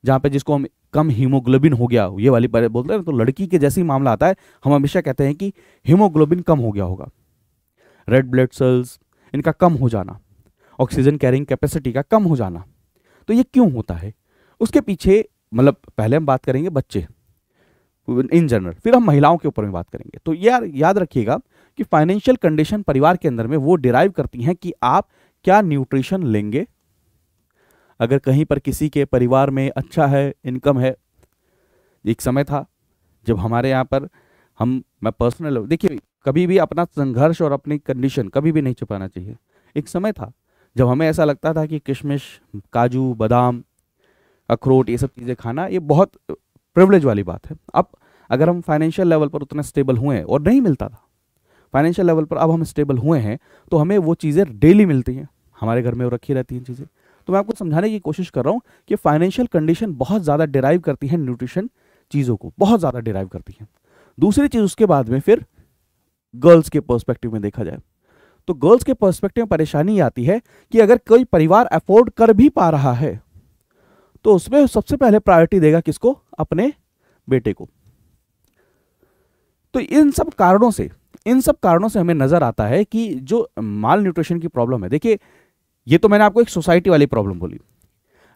जहाँ पे जिसको हम कम हीमोग्लोबिन हो गया ये वाली बारे बोलते हैं तो लड़की के जैसे ही मामला आता है हम हमेशा कहते हैं कि हीमोग्लोबिन कम हो गया होगा रेड ब्लड सेल्स इनका कम हो जाना ऑक्सीजन कैरिंग कैपेसिटी का कम हो जाना तो ये क्यों होता है उसके पीछे मतलब पहले हम बात करेंगे बच्चे इन जनरल फिर हम महिलाओं के ऊपर में बात करेंगे तो यार याद रखिएगा कि फाइनेंशियल कंडीशन परिवार के अंदर में वो डिराइव करती हैं कि आप क्या न्यूट्रिशन लेंगे अगर कहीं पर किसी के परिवार में अच्छा है इनकम है एक समय था जब हमारे यहाँ पर हम मैं पर्सनल देखिए कभी भी अपना संघर्ष और अपनी कंडीशन कभी भी नहीं छुपाना चाहिए एक समय था जब हमें ऐसा लगता था कि किशमिश काजू बादाम अखरोट ये सब चीज़ें खाना ये बहुत प्रिवलेज वाली बात है अब अगर हम फाइनेंशियल लेवल पर उतना स्टेबल हुए और नहीं मिलता था फाइनेंशियल लेवल पर अब हम स्टेबल हुए हैं तो हमें वो चीज़ें डेली मिलती हैं हमारे घर में वो रखी रहती हैं चीज़ें तो मैं आपको समझाने की कोशिश कर रहा हूँ कि फाइनेंशियल कंडीशन बहुत ज़्यादा डिराइव करती है न्यूट्रिशन चीज़ों को बहुत ज़्यादा डिराइव करती है दूसरी चीज़ उसके बाद में फिर गर्ल्स के पर्स्पेक्टिव में देखा जाए तो गर्ल्स के पर्सपेक्टिव में परेशानी आती है कि अगर कोई परिवार अफोर्ड कर भी पा रहा है तो उसमें सबसे पहले प्रायोरिटी देगा किसको अपने बेटे को तो इन सब कारणों से इन सब कारणों से हमें नजर आता है कि जो माल न्यूट्रिशन की प्रॉब्लम है देखिए ये तो मैंने आपको एक सोसाइटी वाली प्रॉब्लम बोली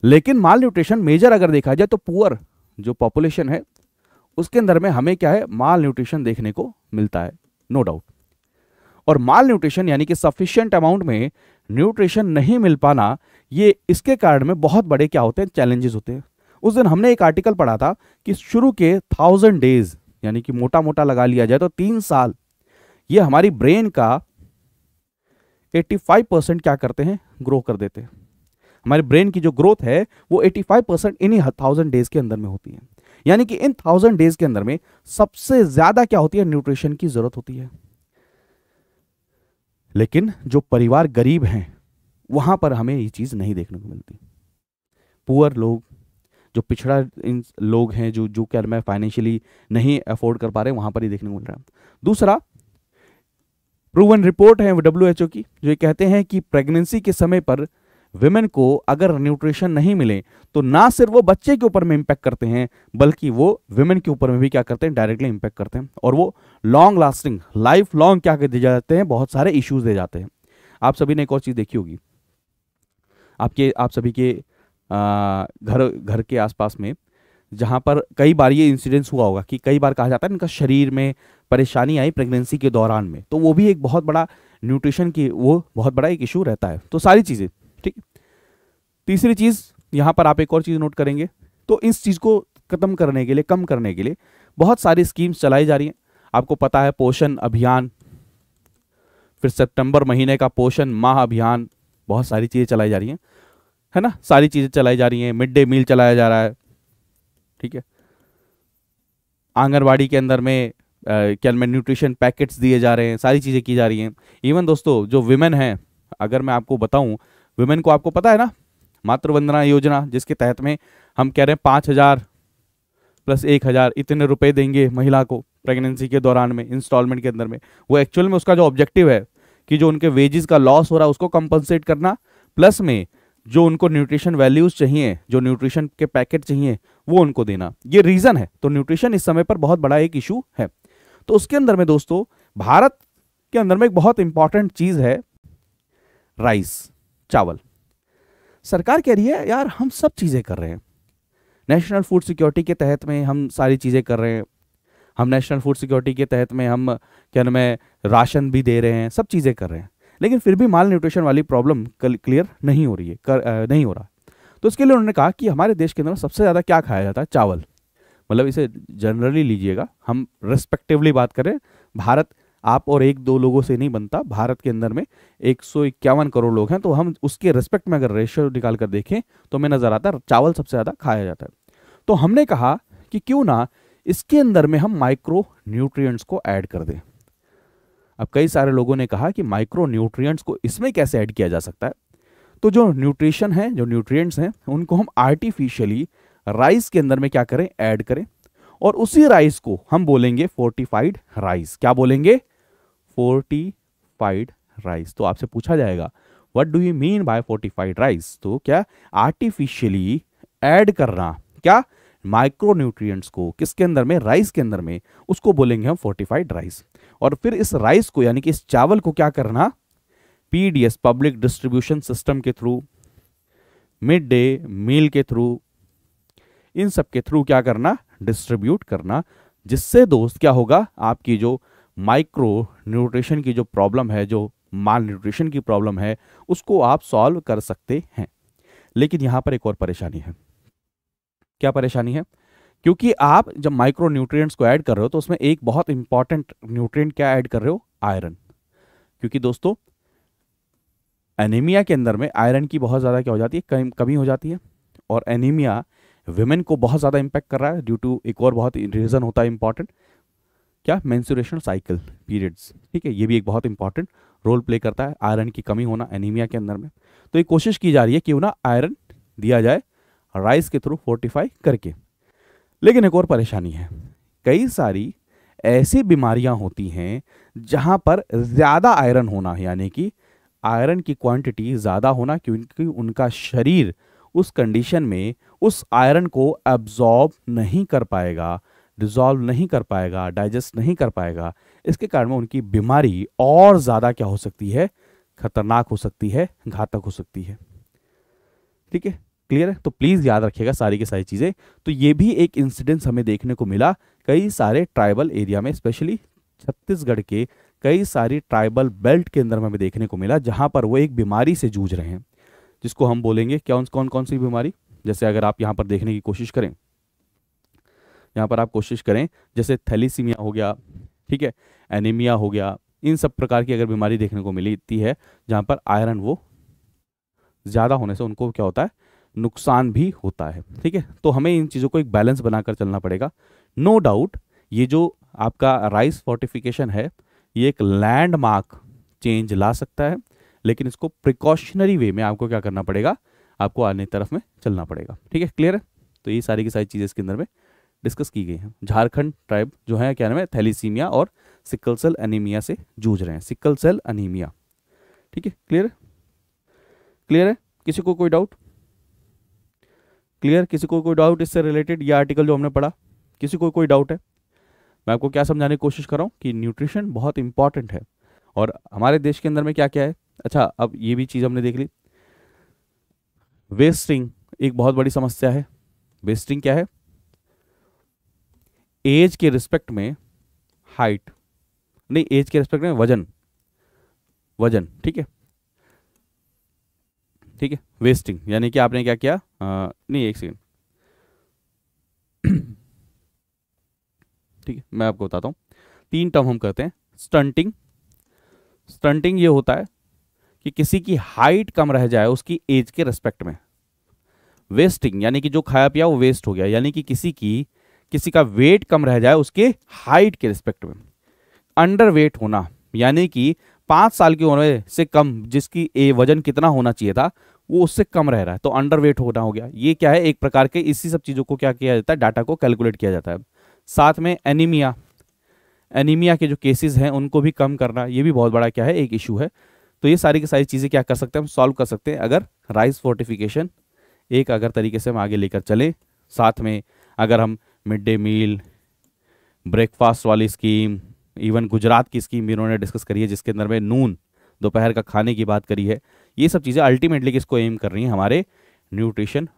लेकिन माल न्यूट्रिशन मेजर अगर देखा जाए तो पुअर जो पॉपुलेशन है उसके अंदर में हमें क्या है माल न्यूट्रिशन देखने को मिलता है नो no डाउट और माल न्यूट्रिशन यानी कि सफिशियंट अमाउंट में न्यूट्रिशन नहीं मिल पाना ये इसके कारण में बहुत बड़े क्या होते हैं चैलेंजेस होते हैं उस दिन हमने एक आर्टिकल पढ़ा था कि शुरू के थाउजेंड डेज यानी कि मोटा मोटा लगा लिया जाए तो तीन साल ये हमारी ब्रेन का 85 परसेंट क्या करते हैं ग्रो कर देते हैं हमारे ब्रेन की जो ग्रोथ है वो 85 परसेंट इन्हीं थाउजेंड डेज के अंदर में होती है यानी कि इन थाउजेंड डेज के अंदर में सबसे ज्यादा क्या होती है न्यूट्रिशन की जरूरत होती है लेकिन जो परिवार गरीब हैं वहां पर हमें ये चीज नहीं देखने को मिलती पुअर लोग जो पिछड़ा इन लोग हैं जो जो क्या मैं फाइनेंशियली नहीं अफोर्ड कर पा रहे वहां पर ही देखने को मिल रहा है दूसरा प्रूवन रिपोर्ट है डब्ल्यू की जो कहते हैं कि प्रेगनेंसी के समय पर विमेन को अगर न्यूट्रिशन नहीं मिले तो ना सिर्फ वो बच्चे के ऊपर में इम्पैक्ट करते हैं बल्कि वो विमेन के ऊपर में भी क्या करते हैं डायरेक्टली इम्पैक्ट करते हैं और वो लॉन्ग लास्टिंग लाइफ लॉन्ग क्या दे जाते हैं बहुत सारे इश्यूज दे जाते हैं आप सभी ने एक और चीज़ देखी होगी आपके आप सभी के आ, घर घर के आसपास में जहाँ पर कई बार ये इंसिडेंस हुआ होगा कि कई बार कहा जाता है इनका शरीर में परेशानी आई प्रेगनेंसी के दौरान में तो वो भी एक बहुत बड़ा न्यूट्रिशन की वो बहुत बड़ा एक इशू रहता है तो सारी चीज़ें ठीक तीसरी चीज़ यहाँ पर आप एक और चीज़ नोट करेंगे तो इस चीज़ को खत्म करने के लिए कम करने के लिए बहुत सारी स्कीम्स चलाई जा रही हैं आपको पता है पोषण अभियान फिर सितंबर महीने का पोषण माह अभियान बहुत सारी चीज़ें चलाई जा रही हैं है ना सारी चीज़ें चलाई जा रही हैं मिड डे मील चलाया जा रहा है ठीक है आंगनबाड़ी के अंदर में क्या मैं न्यूट्रिशन पैकेट्स दिए जा रहे हैं सारी चीज़ें की जा रही हैं इवन दोस्तों जो विमेन हैं अगर मैं आपको बताऊं विमेन को आपको पता है ना मातृवंदना योजना जिसके तहत में हम कह रहे हैं पाँच हज़ार प्लस एक हज़ार इतने रुपए देंगे महिला को प्रेगनेंसी के दौरान में इंस्टॉलमेंट के अंदर में वो एक्चुअल में उसका जो ऑब्जेक्टिव है कि जो उनके वेजेस का लॉस हो रहा है उसको कंपनसेट करना प्लस में जो उनको न्यूट्रिशन वैल्यूज चाहिए जो न्यूट्रिशन के पैकेट चाहिए वो उनको देना ये रीजन है तो न्यूट्रिशन इस समय पर बहुत बड़ा एक इशू है तो उसके अंदर में दोस्तों भारत के अंदर में एक बहुत इंपॉर्टेंट चीज है राइस चावल सरकार कह रही है यार हम सब चीजें कर रहे हैं नेशनल फूड सिक्योरिटी के तहत में हम सारी चीजें कर रहे हैं हम नेशनल फूड सिक्योरिटी के तहत में हम क्या नाम है राशन भी दे रहे हैं सब चीजें कर रहे हैं लेकिन फिर भी माल न्यूट्रिशन वाली प्रॉब्लम क्लियर नहीं हो रही है कर, आ, नहीं हो रहा तो उसके लिए उन्होंने कहा कि हमारे देश के अंदर सबसे ज़्यादा क्या खाया जाता है चावल मतलब इसे जनरली लीजिएगा हम रेस्पेक्टिवली बात करें भारत आप और एक दो लोगों से नहीं बनता भारत के अंदर में एक करोड़ लोग हैं तो हम उसके रेस्पेक्ट में अगर रेशियो निकाल कर देखें तो हमें नज़र आता है चावल सबसे ज़्यादा खाया जाता है तो हमने कहा कि क्यों ना इसके अंदर में हम माइक्रो न्यूट्रिएंट्स को ऐड कर दें अब कई सारे लोगों ने कहा कि माइक्रो न्यूट्रियट्स को इसमें कैसे ऐड किया जा सकता है तो जो न्यूट्रिशन है जो न्यूट्रियट्स हैं उनको हम आर्टिफिशियली राइस के अंदर में क्या करें ऐड करें और उसी राइस को हम बोलेंगे फोर्टिफाइड राइस क्या बोलेंगे फोर्टिफाइड राइस तो आपसे पूछा जाएगा what do you mean by fortified rice तो क्या आर्टिफिशियली ऐड करना क्या माइक्रो न्यूट्रिएंट्स को किसके अंदर में राइस के अंदर में उसको बोलेंगे हम फोर्टिफाइड राइस और फिर इस राइस को यानी कि इस चावल को क्या करना पीडीएस पब्लिक डिस्ट्रीब्यूशन सिस्टम के थ्रू मिड डे मील के थ्रू इन सब के थ्रू क्या करना डिस्ट्रीब्यूट करना जिससे दोस्त क्या होगा आपकी जो माइक्रो न्यूट्रिशन की जो प्रॉब्लम है जो माल न्यूट्रिशन की प्रॉब्लम है उसको आप सॉल्व कर सकते हैं लेकिन यहां पर एक और परेशानी है क्या परेशानी है क्योंकि आप जब माइक्रो न्यूट्रिएंट्स को ऐड कर रहे हो तो उसमें एक बहुत इंपॉर्टेंट न्यूट्रिएंट क्या ऐड कर रहे हो आयरन क्योंकि दोस्तों एनीमिया के अंदर में आयरन की बहुत ज़्यादा क्या हो जाती है कमी हो जाती है और एनीमिया वेमेन को बहुत ज़्यादा इम्पैक्ट कर रहा है ड्यू टू एक और बहुत रीज़न होता है इंपॉर्टेंट क्या मैंसुरेशन साइकिल पीरियड्स ठीक है ये भी एक बहुत इंपॉर्टेंट रोल प्ले करता है आयरन की कमी होना एनीमिया के अंदर में तो ये कोशिश की जा रही है कि ना आयरन दिया जाए राइस के थ्रू फोर्टिफाई करके लेकिन एक और परेशानी है कई सारी ऐसी बीमारियां होती हैं जहां पर ज़्यादा आयरन होना यानी कि आयरन की क्वांटिटी ज़्यादा होना क्योंकि उनका शरीर उस कंडीशन में उस आयरन को एब्जॉर्ब नहीं कर पाएगा डिजॉल्व नहीं कर पाएगा डाइजेस्ट नहीं कर पाएगा इसके कारण में उनकी बीमारी और ज़्यादा क्या हो सकती है खतरनाक हो सकती है घातक हो सकती है ठीक है क्लियर है तो प्लीज़ याद रखिएगा सारी की सारी चीज़ें तो ये भी एक इंसिडेंस हमें देखने को मिला कई सारे ट्राइबल एरिया में स्पेशली छत्तीसगढ़ के कई सारी ट्राइबल बेल्ट के अंदर हमें देखने को मिला जहां पर वो एक बीमारी से जूझ रहे हैं जिसको हम बोलेंगे क्या कौन कौन सी बीमारी जैसे अगर आप यहाँ पर देखने की कोशिश करें यहाँ पर आप कोशिश करें जैसे थैलीसीमिया हो गया ठीक है एनीमिया हो गया इन सब प्रकार की अगर बीमारी देखने को मिलती है जहाँ पर आयरन वो ज़्यादा होने से उनको क्या होता है नुकसान भी होता है ठीक है तो हमें इन चीज़ों को एक बैलेंस बनाकर चलना पड़ेगा नो no डाउट ये जो आपका राइस फोर्टिफिकेशन है ये एक लैंडमार्क चेंज ला सकता है लेकिन इसको प्रिकॉशनरी वे में आपको क्या करना पड़ेगा आपको आने तरफ में चलना पड़ेगा ठीक है क्लियर है तो ये सारी की सारी चीज़ें इसके अंदर में डिस्कस की गई हैं झारखंड ट्राइब जो है क्या नाम है थैलीसीमिया और सिकल सेल से जूझ रहे हैं सिक्कल सेल अनिमिया ठीक है क्लियर है क्लियर है किसी को कोई डाउट क्लियर किसी को कोई डाउट इससे रिलेटेड ये आर्टिकल जो हमने पढ़ा किसी को कोई डाउट है मैं आपको क्या समझाने की कोशिश कर रहा हूँ कि न्यूट्रिशन बहुत इंपॉर्टेंट है और हमारे देश के अंदर में क्या क्या है अच्छा अब ये भी चीज़ हमने देख ली वेस्टिंग एक बहुत बड़ी समस्या है वेस्टिंग क्या है एज के रिस्पेक्ट में हाइट नहीं एज के रिस्पेक्ट में वजन वजन ठीक है ठीक है वेस्टिंग यानी कि आपने क्या किया आ, नहीं एक सेकेंड ठीक है मैं आपको बताता हूँ तीन टर्म हम करते हैं स्टंटिंग स्टंटिंग ये होता है कि किसी की हाइट कम रह जाए उसकी एज के रेस्पेक्ट में वेस्टिंग यानी कि जो खाया पिया वो वेस्ट हो गया यानी कि किसी की किसी का वेट कम रह जाए उसके हाइट के रिस्पेक्ट में अंडर वेट होना यानी कि पाँच साल की उम्र से कम जिसकी ए वजन कितना होना चाहिए था वो उससे कम रह रहा है तो अंडर वेट होना हो गया ये क्या है एक प्रकार के इसी सब चीज़ों को क्या किया जाता है डाटा को कैलकुलेट किया जाता है साथ में एनीमिया एनीमिया के जो केसेस हैं उनको भी कम करना ये भी बहुत बड़ा क्या है एक इशू है तो ये सारी की सारी चीज़ें क्या कर सकते हैं हम सॉल्व कर सकते हैं अगर राइस फोर्टिफिकेशन एक अगर तरीके से हम आगे लेकर चलें साथ में अगर हम मिड डे मील ब्रेकफास्ट वाली स्कीम इवन गुजरात की स्कीम भी इन्होंने डिस्कस करी है जिसके अंदर में नून दोपहर का खाने की बात करी है ये सब चीज़ें अल्टीमेटली किसको एम कर रही हैं हमारे न्यूट्रिशन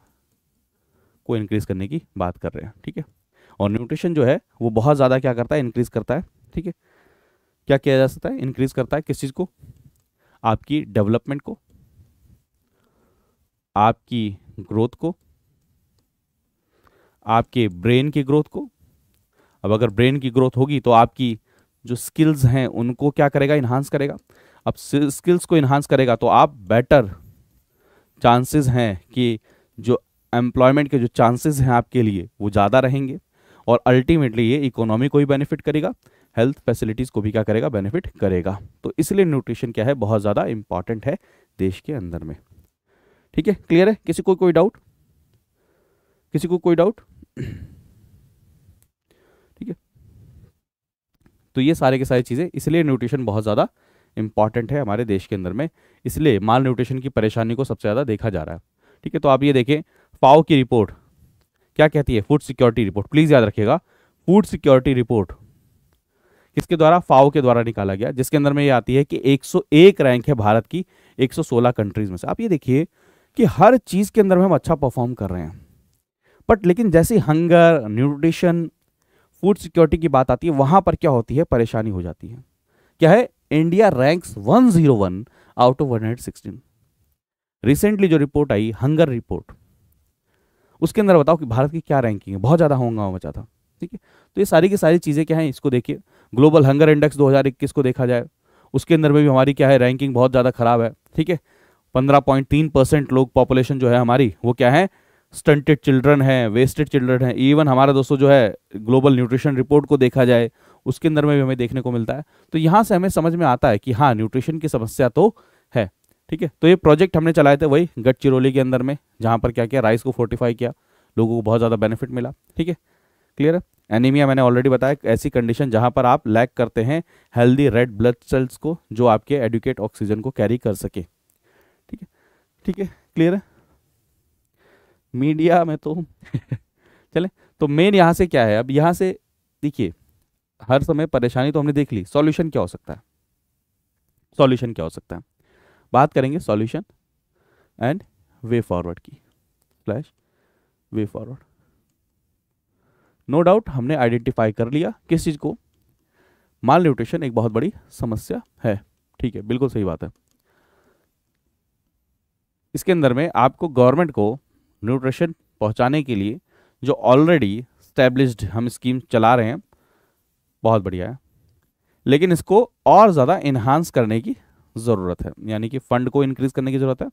को इंक्रीज करने की बात कर रहे हैं ठीक है और न्यूट्रिशन जो है वो बहुत ज़्यादा क्या करता है इंक्रीज करता है ठीक है क्या किया जा सकता है इंक्रीज करता है किस चीज़ को आपकी डेवलपमेंट को आपकी ग्रोथ को आपके ब्रेन की ग्रोथ को अब अगर ब्रेन की ग्रोथ होगी तो आपकी जो स्किल्स हैं उनको क्या करेगा इन्हांस करेगा अब स्किल्स को इन्हांस करेगा तो आप बेटर चांसेस हैं कि जो एम्प्लॉयमेंट के जो चांसेस हैं आपके लिए वो ज़्यादा रहेंगे और अल्टीमेटली ये इकोनॉमी को भी बेनिफिट करेगा हेल्थ फैसिलिटीज़ को भी क्या करेगा बेनिफिट करेगा तो इसलिए न्यूट्रिशन क्या है बहुत ज़्यादा इंपॉर्टेंट है देश के अंदर में ठीक है क्लियर है किसी को कोई डाउट किसी को कोई डाउट तो ये सारे के सारी चीज़ें इसलिए न्यूट्रिशन बहुत ज़्यादा इंपॉर्टेंट है हमारे देश के अंदर में इसलिए माल न्यूट्रिशन की परेशानी को सबसे ज़्यादा देखा जा रहा है ठीक है तो आप ये देखें पाओ की रिपोर्ट क्या कहती है फूड सिक्योरिटी रिपोर्ट प्लीज़ याद रखिएगा फूड सिक्योरिटी रिपोर्ट किसके द्वारा फाओ के द्वारा निकाला गया जिसके अंदर में ये आती है कि 101 रैंक है भारत की 116 कंट्रीज में से आप ये देखिए कि हर चीज़ के अंदर में हम अच्छा परफॉर्म कर रहे हैं बट लेकिन जैसे हंगर न्यूट्रिशन फूड सिक्योरिटी की बात आती है वहां पर क्या होती है परेशानी हो जाती है क्या है India ranks 101 out of 116 recently जो रिपोर्ट आई हंगर रिपोर्ट उसके अंदर बताओ कि भारत की क्या रैंकिंग है बहुत ज़्यादा होंगे मचा था ठीक है तो ये सारी की सारी चीज़ें क्या है इसको देखिए ग्लोबल हंगर इंडेक्स दो को देखा जाए उसके अंदर में भी हमारी क्या है रैंकिंग बहुत ज़्यादा खराब है ठीक है पंद्रह पॉइंट तीन परसेंट लोग पॉपुलेशन जो है हमारी वो क्या है स्टंटेड चिल्ड्रन हैं वेस्टेड चिल्ड्रन हैं इवन हमारा दोस्तों जो है ग्लोबल न्यूट्रिशन रिपोर्ट को देखा जाए उसके अंदर में भी हमें देखने को मिलता है तो यहाँ से हमें समझ में आता है कि हाँ न्यूट्रिशन की समस्या तो है ठीक है तो ये प्रोजेक्ट हमने चलाए थे वही गढ़चिरौली के अंदर में जहाँ पर क्या किया राइस को फोर्टिफाई किया लोगों को बहुत ज़्यादा बेनिफिट मिला ठीक है क्लियर है एनीमिया मैंने ऑलरेडी बताया ऐसी कंडीशन जहाँ पर आप लैक करते हैं हेल्दी रेड ब्लड सेल्स को जो आपके एडुकेट ऑक्सीजन को कैरी कर सके ठीक है ठीक है क्लियर है मीडिया में तो चले तो मेन यहाँ से क्या है अब यहाँ से देखिए हर समय परेशानी तो हमने देख ली सॉल्यूशन क्या हो सकता है सॉल्यूशन क्या हो सकता है बात करेंगे सॉल्यूशन एंड वे फॉरवर्ड की slash way forward no doubt हमने आइडेंटिफाई कर लिया किस चीज़ को माल न्यूट्रिशन एक बहुत बड़ी समस्या है ठीक है बिल्कुल सही बात है इसके अंदर में आपको गवर्नमेंट को न्यूट्रिशन पहुंचाने के लिए जो ऑलरेडी स्टेब्लिश्ड हम स्कीम चला रहे हैं बहुत बढ़िया है लेकिन इसको और ज़्यादा इन्हांस करने की ज़रूरत है यानी कि फंड को इंक्रीज करने की ज़रूरत है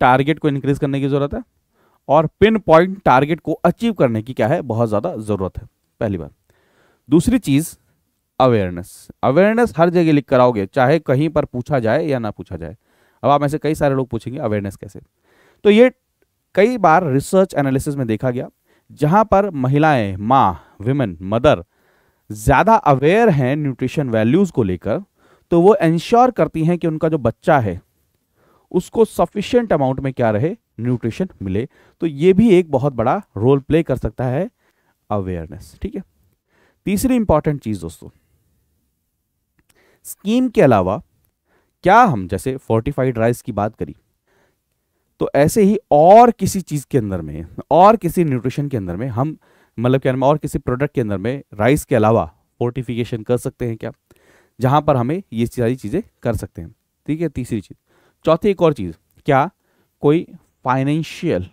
टारगेट को इंक्रीज करने की ज़रूरत है और पिन पॉइंट टारगेट को अचीव करने की क्या है बहुत ज़्यादा ज़रूरत है पहली बार दूसरी चीज़ अवेयरनेस अवेयरनेस हर जगह लिख कर आओगे चाहे कहीं पर पूछा जाए या ना पूछा जाए अब आप ऐसे कई सारे लोग पूछेंगे अवेयरनेस कैसे तो ये कई बार रिसर्च एनालिसिस में देखा गया जहां पर महिलाएं माँ विमेन मदर ज़्यादा अवेयर हैं न्यूट्रिशन वैल्यूज़ को लेकर तो वो इंश्योर करती हैं कि उनका जो बच्चा है उसको सफिशियंट अमाउंट में क्या रहे न्यूट्रिशन मिले तो ये भी एक बहुत बड़ा रोल प्ले कर सकता है अवेयरनेस ठीक है तीसरी इंपॉर्टेंट चीज़ दोस्तों स्कीम के अलावा क्या हम जैसे फोर्टिफाइड राइस की बात करी तो ऐसे ही और किसी चीज़ के अंदर में और किसी न्यूट्रिशन के अंदर में हम मतलब क्या और किसी प्रोडक्ट के अंदर में राइस के अलावा फोर्टिफिकेशन कर सकते हैं क्या जहां पर हमें ये सारी चीज़ें कर सकते हैं ठीक है तीसरी चीज़ चौथी एक और चीज़ क्या कोई फाइनेंशियल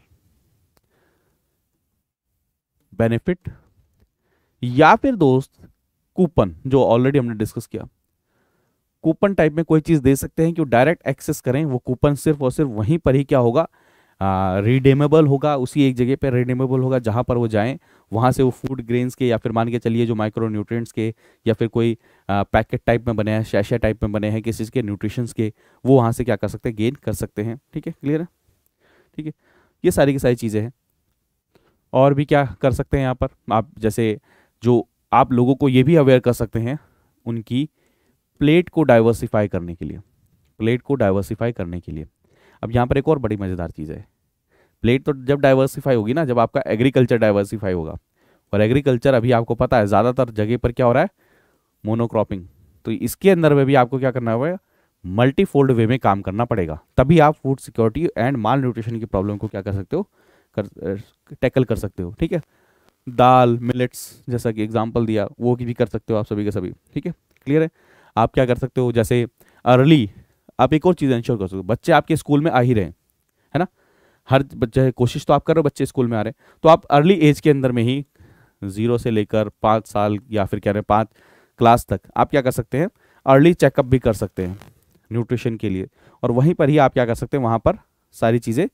बेनिफिट या फिर दोस्त कूपन जो ऑलरेडी हमने डिस्कस किया कूपन टाइप में कोई चीज़ दे सकते हैं कि वो डायरेक्ट एक्सेस करें वो कूपन सिर्फ और सिर्फ वहीं पर ही क्या होगा रिडेमेबल होगा उसी एक जगह पर रिडेमेबल होगा जहाँ पर वो जाएँ वहाँ से वो फूड ग्रेन्स के या फिर मान के चलिए जो माइक्रो न्यूट्रिएंट्स के या फिर कोई पैकेट टाइप में बने हैं शैशा टाइप में बने हैं किसी चीज़ के न्यूट्रिशंस के वो वहाँ से क्या कर सकते हैं गेन कर सकते हैं ठीक है क्लियर है ठीक है ये सारी की सारी चीज़ें हैं और भी क्या कर सकते हैं यहाँ पर आप जैसे जो आप लोगों को ये भी अवेयर कर सकते हैं उनकी प्लेट को डाइवर्सिफाई करने के लिए प्लेट को डाइवर्सिफाई करने के लिए अब यहाँ पर एक और बड़ी मज़ेदार चीज़ है प्लेट तो जब डाइवर्सिफाई होगी ना जब आपका एग्रीकल्चर डाइवर्सिफाई होगा और एग्रीकल्चर अभी आपको पता है ज़्यादातर जगह पर क्या हो रहा है मोनोक्रॉपिंग तो इसके अंदर में भी आपको क्या करना होगा मल्टीफोल्ड वे में काम करना पड़ेगा तभी आप food security and malnutrition की प्रॉब्लम को क्या कर सकते हो कर टैकल कर सकते हो ठीक है दाल मिलेट्स जैसा कि एग्जाम्पल दिया वो भी कर सकते हो आप सभी के सभी ठीक है क्लियर है आप क्या कर सकते हो जैसे अर्ली आप एक और चीज़ इंश्योर कर सकते हो बच्चे आपके स्कूल में आ ही रहे है ना हर बच्चे कोशिश तो आप कर रहे हो बच्चे स्कूल में आ रहे हैं तो आप अर्ली एज के अंदर में ही ज़ीरो से लेकर पाँच साल या फिर कह रहे हैं पाँच क्लास तक आप क्या कर सकते हैं अर्ली चेकअप भी कर सकते हैं न्यूट्रिशन के लिए और वहीं पर ही आप क्या कर सकते हैं वहाँ पर सारी चीज़ें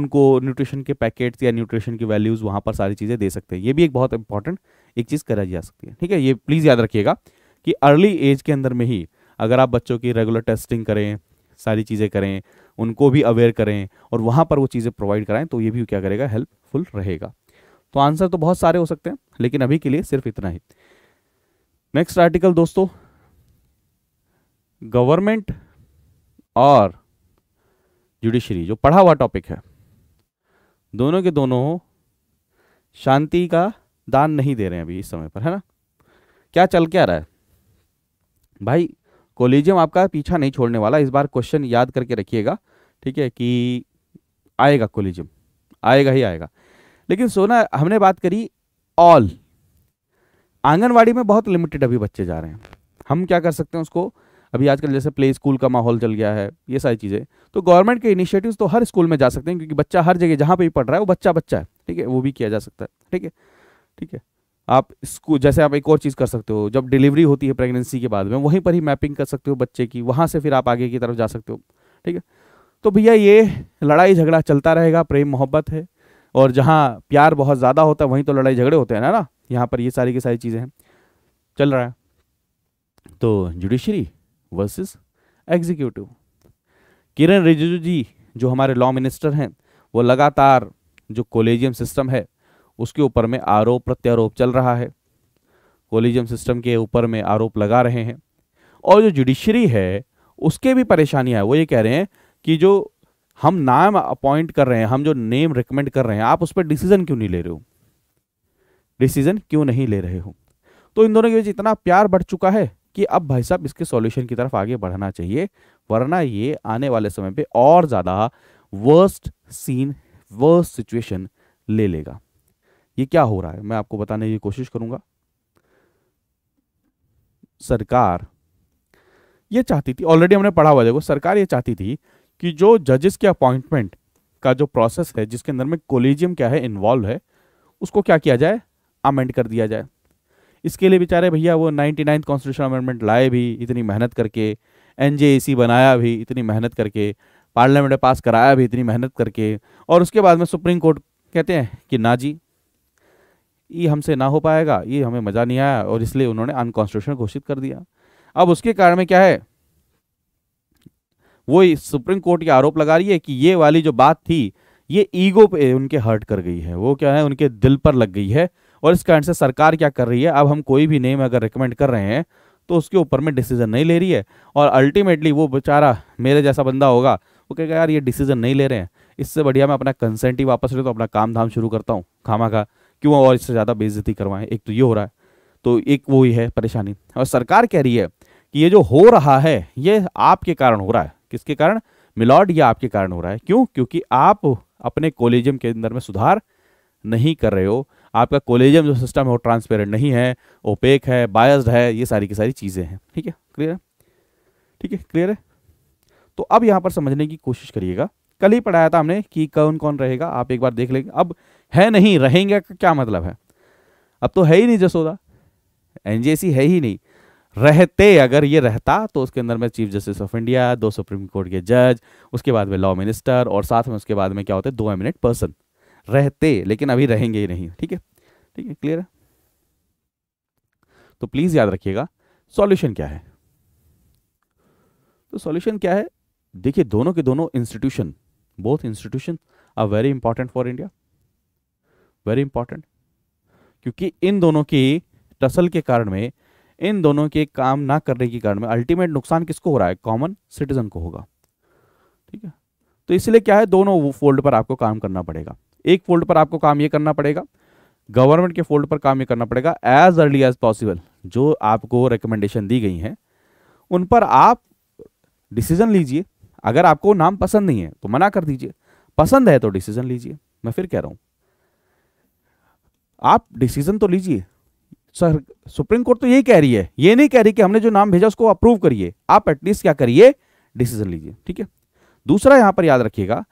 उनको न्यूट्रिशन के पैकेट्स या न्यूट्रिशन की वैल्यूज़ वहाँ पर सारी चीज़ें दे सकते हैं ये भी एक बहुत इंपॉर्टेंट एक चीज़ करा जा सकती है ठीक है ये प्लीज़ याद रखिएगा कि अर्ली एज के अंदर में ही अगर आप बच्चों की रेगुलर टेस्टिंग करें सारी चीज़ें करें उनको भी अवेयर करें और वहाँ पर वो चीज़ें प्रोवाइड कराएं तो ये भी क्या करेगा हेल्पफुल रहेगा तो आंसर तो बहुत सारे हो सकते हैं लेकिन अभी के लिए सिर्फ इतना ही नेक्स्ट आर्टिकल दोस्तों गवर्नमेंट और जुडिशरी जो पढ़ा हुआ टॉपिक है दोनों के दोनों शांति का दान नहीं दे रहे हैं अभी इस समय पर है ना क्या चल क्या रहा है भाई कोलिजियम आपका पीछा नहीं छोड़ने वाला इस बार क्वेश्चन याद करके रखिएगा ठीक है कि आएगा कोलिजियम आएगा ही आएगा लेकिन सोना हमने बात करी ऑल आंगनवाड़ी में बहुत लिमिटेड अभी बच्चे जा रहे हैं हम क्या कर सकते हैं उसको अभी आजकल जैसे प्ले स्कूल का माहौल चल गया है ये सारी चीज़ें तो गवर्नमेंट के इनिशिएटिव्स तो हर स्कूल में जा सकते हैं क्योंकि बच्चा हर जगह जहाँ पे भी पढ़ रहा है वो बच्चा बच्चा है ठीक है वो भी किया जा सकता है ठीक है ठीक है आप इसको जैसे आप एक और चीज़ कर सकते हो जब डिलीवरी होती है प्रेगनेंसी के बाद में वहीं पर ही मैपिंग कर सकते हो बच्चे की वहाँ से फिर आप आगे की तरफ जा सकते हो ठीक है तो भैया ये लड़ाई झगड़ा चलता रहेगा प्रेम मोहब्बत है और जहाँ प्यार बहुत ज़्यादा होता है वहीं तो लड़ाई झगड़े होते हैं ना ना यहाँ पर ये सारी की सारी चीज़ें हैं चल रहा है तो judiciary versus executive Kiren Rijiju ji जो हमारे लॉ मिनिस्टर हैं वो लगातार जो कोलेजियम सिस्टम है उसके ऊपर में आरोप प्रत्यारोप चल रहा है कोलिजियम सिस्टम के ऊपर में आरोप लगा रहे हैं और जो जुडिशरी है उसके भी परेशानियां है वो ये कह रहे हैं कि जो हम नाम अपॉइंट कर रहे हैं हम जो नेम रिकमेंड कर रहे हैं आप उस पर डिसीजन क्यों नहीं ले रहे हो डिसीजन क्यों नहीं ले रहे हो तो इन दोनों के बीच इतना प्यार बढ़ चुका है कि अब भाई साहब इसके सॉल्यूशन की तरफ आगे बढ़ना चाहिए वरना ये आने वाले समय पे और ज़्यादा वर्स्ट सीन वर्स्ट सिचुएशन ले लेगा ये क्या हो रहा है मैं आपको बताने की कोशिश करूंगा सरकार ये चाहती थी ऑलरेडी हमने पढ़ा हुआ देखो सरकार ये चाहती थी कि जो जजेस के अपॉइंटमेंट का जो प्रोसेस है जिसके अंदर में कोलेजियम क्या है इन्वॉल्व है उसको क्या किया जाए अमेंड कर दिया जाए इसके लिए बेचारे भैया वो नाइनटी नाइन्थ कॉन्स्टिट्यूशन अमेंडमेंट लाए भी इतनी मेहनत करके एन बनाया भी इतनी मेहनत करके पार्लियामेंट में पास कराया भी इतनी मेहनत करके और उसके बाद में सुप्रीम कोर्ट कहते हैं कि ना जी ये हमसे ना हो पाएगा ये हमें मज़ा नहीं आया और इसलिए उन्होंने अनकॉन्स्टिट्यूशन घोषित कर दिया अब उसके कारण में क्या है वो सुप्रीम कोर्ट के आरोप लगा रही है कि ये वाली जो बात थी ये ईगो पे उनके हर्ट कर गई है वो क्या है उनके दिल पर लग गई है और इस कारण से सरकार क्या कर रही है अब हम कोई भी नेम अगर रिकमेंड कर रहे हैं तो उसके ऊपर में डिसीजन नहीं ले रही है और अल्टीमेटली वो बेचारा मेरे जैसा बंदा होगा वो कहेगा यार ये डिसीजन नहीं ले रहे हैं इससे बढ़िया मैं अपना कंसेंट ही वापस ले तो अपना काम धाम शुरू करता हूँ खामा खा क्यों और इससे ज़्यादा बेइज्जती करवाएं एक तो ये हो रहा है तो एक वो ही है परेशानी और सरकार कह रही है कि ये जो हो रहा है ये आपके कारण हो रहा है किसके कारण मिलॉर्ड ये आपके कारण हो रहा है क्यों क्योंकि आप अपने कॉलेजियम के अंदर में सुधार नहीं कर रहे हो आपका कॉलेजियम जो सिस्टम है वो ट्रांसपेरेंट नहीं है ओपेक है बायस्ड है ये सारी की सारी चीज़ें हैं ठीक है क्लियर है ठीक है क्लियर है तो अब यहाँ पर समझने की कोशिश करिएगा कल ही पढ़ाया था हमने कि कौन कौन रहेगा आप एक बार देख लेंगे अब है नहीं रहेंगे का क्या मतलब है अब तो है ही नहीं जसोदा एनजेसी है ही नहीं रहते अगर ये रहता तो उसके अंदर में चीफ जस्टिस ऑफ इंडिया दो सुप्रीम कोर्ट के जज उसके बाद में लॉ मिनिस्टर और साथ में उसके बाद में क्या होते दो एमिनेट पर्सन रहते लेकिन अभी रहेंगे ही नहीं ठीक है ठीक है क्लियर है तो प्लीज याद रखिएगा सॉल्यूशन क्या है तो सॉल्यूशन क्या है देखिए दोनों के दोनों institution both institution are very important for India very important क्योंकि इन दोनों की टसल के कारण में इन दोनों के काम ना करने के कारण में अल्टीमेट नुकसान किसको हो रहा है कॉमन सिटीजन को होगा ठीक है तो इसलिए क्या है दोनों फोल्ड पर आपको काम करना पड़ेगा एक फोल्ड पर आपको काम ये करना पड़ेगा गवर्नमेंट के फोल्ड पर काम ये करना पड़ेगा एज अर्ली एज पॉसिबल जो आपको रिकमेंडेशन दी गई हैं उन पर आप डिसीजन लीजिए अगर आपको नाम पसंद नहीं है तो मना कर दीजिए पसंद है तो डिसीजन लीजिए मैं फिर कह रहा हूँ आप डिसीजन तो लीजिए सर सुप्रीम कोर्ट तो यही कह रही है ये नहीं कह रही कि हमने जो नाम भेजा उसको अप्रूव करिए आप एटलीस्ट क्या करिए डिसीजन लीजिए ठीक है दूसरा यहां पर याद रखिएगा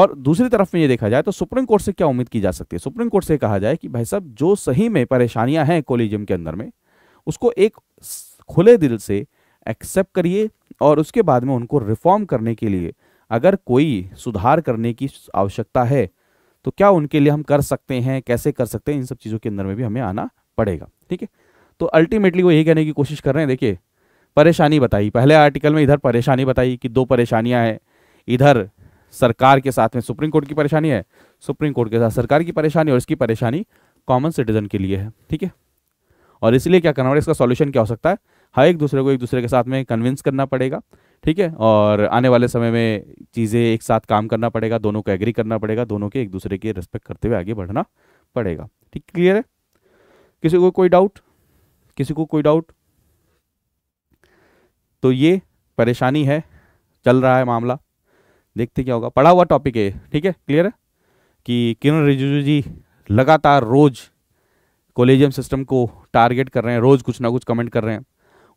और दूसरी तरफ में ये देखा जाए तो सुप्रीम कोर्ट से क्या उम्मीद की जा सकती है सुप्रीम कोर्ट से कहा जाए कि भाई साहब जो सही में परेशानियां हैं कॉलेजियम के अंदर में उसको एक खुले दिल से एक्सेप्ट करिए और उसके बाद में उनको रिफॉर्म करने के लिए अगर कोई सुधार करने की आवश्यकता है तो क्या उनके लिए हम कर सकते हैं कैसे कर सकते हैं इन सब चीज़ों के अंदर में भी हमें आना पड़ेगा ठीक है तो अल्टीमेटली वो यही कहने की कोशिश कर रहे हैं देखिए परेशानी बताई पहले आर्टिकल में इधर परेशानी बताई कि दो परेशानियां हैं इधर सरकार के साथ में सुप्रीम कोर्ट की परेशानी है सुप्रीम कोर्ट के साथ सरकार की परेशानी और इसकी परेशानी कॉमन सिटीजन के लिए है ठीक है और इसलिए क्या करना पड़ेगा इसका सॉल्यूशन क्या हो सकता है हर एक दूसरे को एक दूसरे के साथ में कन्विंस करना पड़ेगा ठीक है और आने वाले समय में चीज़ें एक साथ काम करना पड़ेगा दोनों को एग्री करना पड़ेगा दोनों के एक दूसरे की रिस्पेक्ट करते हुए आगे बढ़ना पड़ेगा ठीक क्लियर है किसी को कोई डाउट किसी को कोई डाउट तो ये परेशानी है चल रहा है मामला देखते क्या होगा पढ़ा हुआ टॉपिक है ठीक है क्लियर है कि किरण रिजिजू जी लगातार रोज कोलेजियम सिस्टम को टारगेट कर रहे हैं रोज कुछ ना कुछ कमेंट कर रहे हैं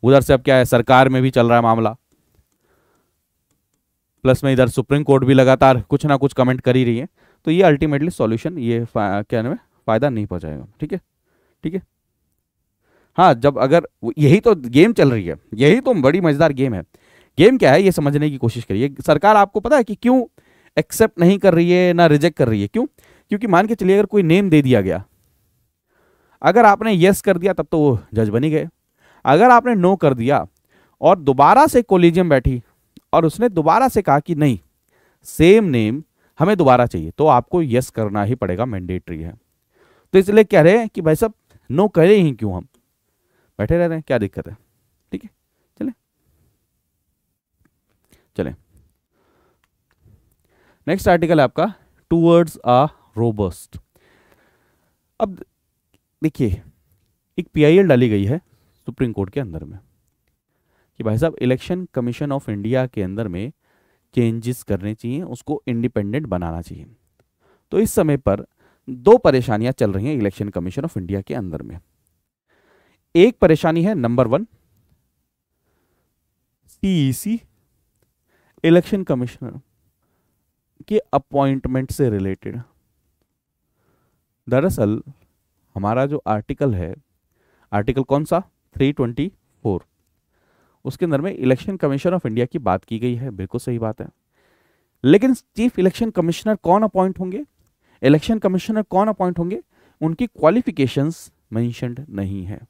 उधर से अब क्या है सरकार में भी चल रहा है मामला प्लस में इधर सुप्रीम कोर्ट भी लगातार कुछ ना कुछ कमेंट कर ही रही है तो ये अल्टीमेटली सॉल्यूशन ये क्या नाम है फायदा नहीं पहुंचाएगा ठीक है ठीक है हाँ जब अगर यही तो गेम चल रही है यही तो बड़ी मजेदार गेम है गेम क्या है ये समझने की कोशिश करिए सरकार आपको पता है कि क्यों एक्सेप्ट नहीं कर रही है ना रिजेक्ट कर रही है क्यों क्योंकि मान के चलिए अगर कोई नेम दे दिया गया अगर आपने यस कर दिया तब तो वो जज बनी गए अगर आपने नो कर दिया और दोबारा से कोलिजियम बैठी और उसने दोबारा से कहा कि नहीं सेम नेम हमें दोबारा चाहिए तो आपको यस करना ही पड़ेगा मैंडेटरी है तो इसलिए कह रहे हैं कि भाई साहब नो करें ही क्यों हम बैठे रह रहे हैं क्या दिक्कत है ठीक है चले चले नेक्स्ट आर्टिकल है आपका टूवर्ड्स आ रोबस्ट अब देखिए एक पीआईएल डाली गई है सुप्रीम कोर्ट के अंदर में कि भाई साहब इलेक्शन कमीशन ऑफ इंडिया के अंदर में चेंजेस करने चाहिए उसको इंडिपेंडेंट बनाना चाहिए तो इस समय पर दो परेशानियां चल रही हैं इलेक्शन कमीशन ऑफ इंडिया के अंदर में एक परेशानी है number one CEC e election commissioner के अपॉइंटमेंट से रिलेटेड दरअसल हमारा जो आर्टिकल है आर्टिकल कौन सा 324 उसके अंदर में इलेक्शन कमीशन ऑफ इंडिया की बात की गई है बिल्कुल सही बात है लेकिन चीफ इलेक्शन कमिश्नर कौन अपॉइंट होंगे इलेक्शन कमिश्नर कौन अपॉइंट होंगे उनकी क्वालिफिकेशन मेंशनड नहीं है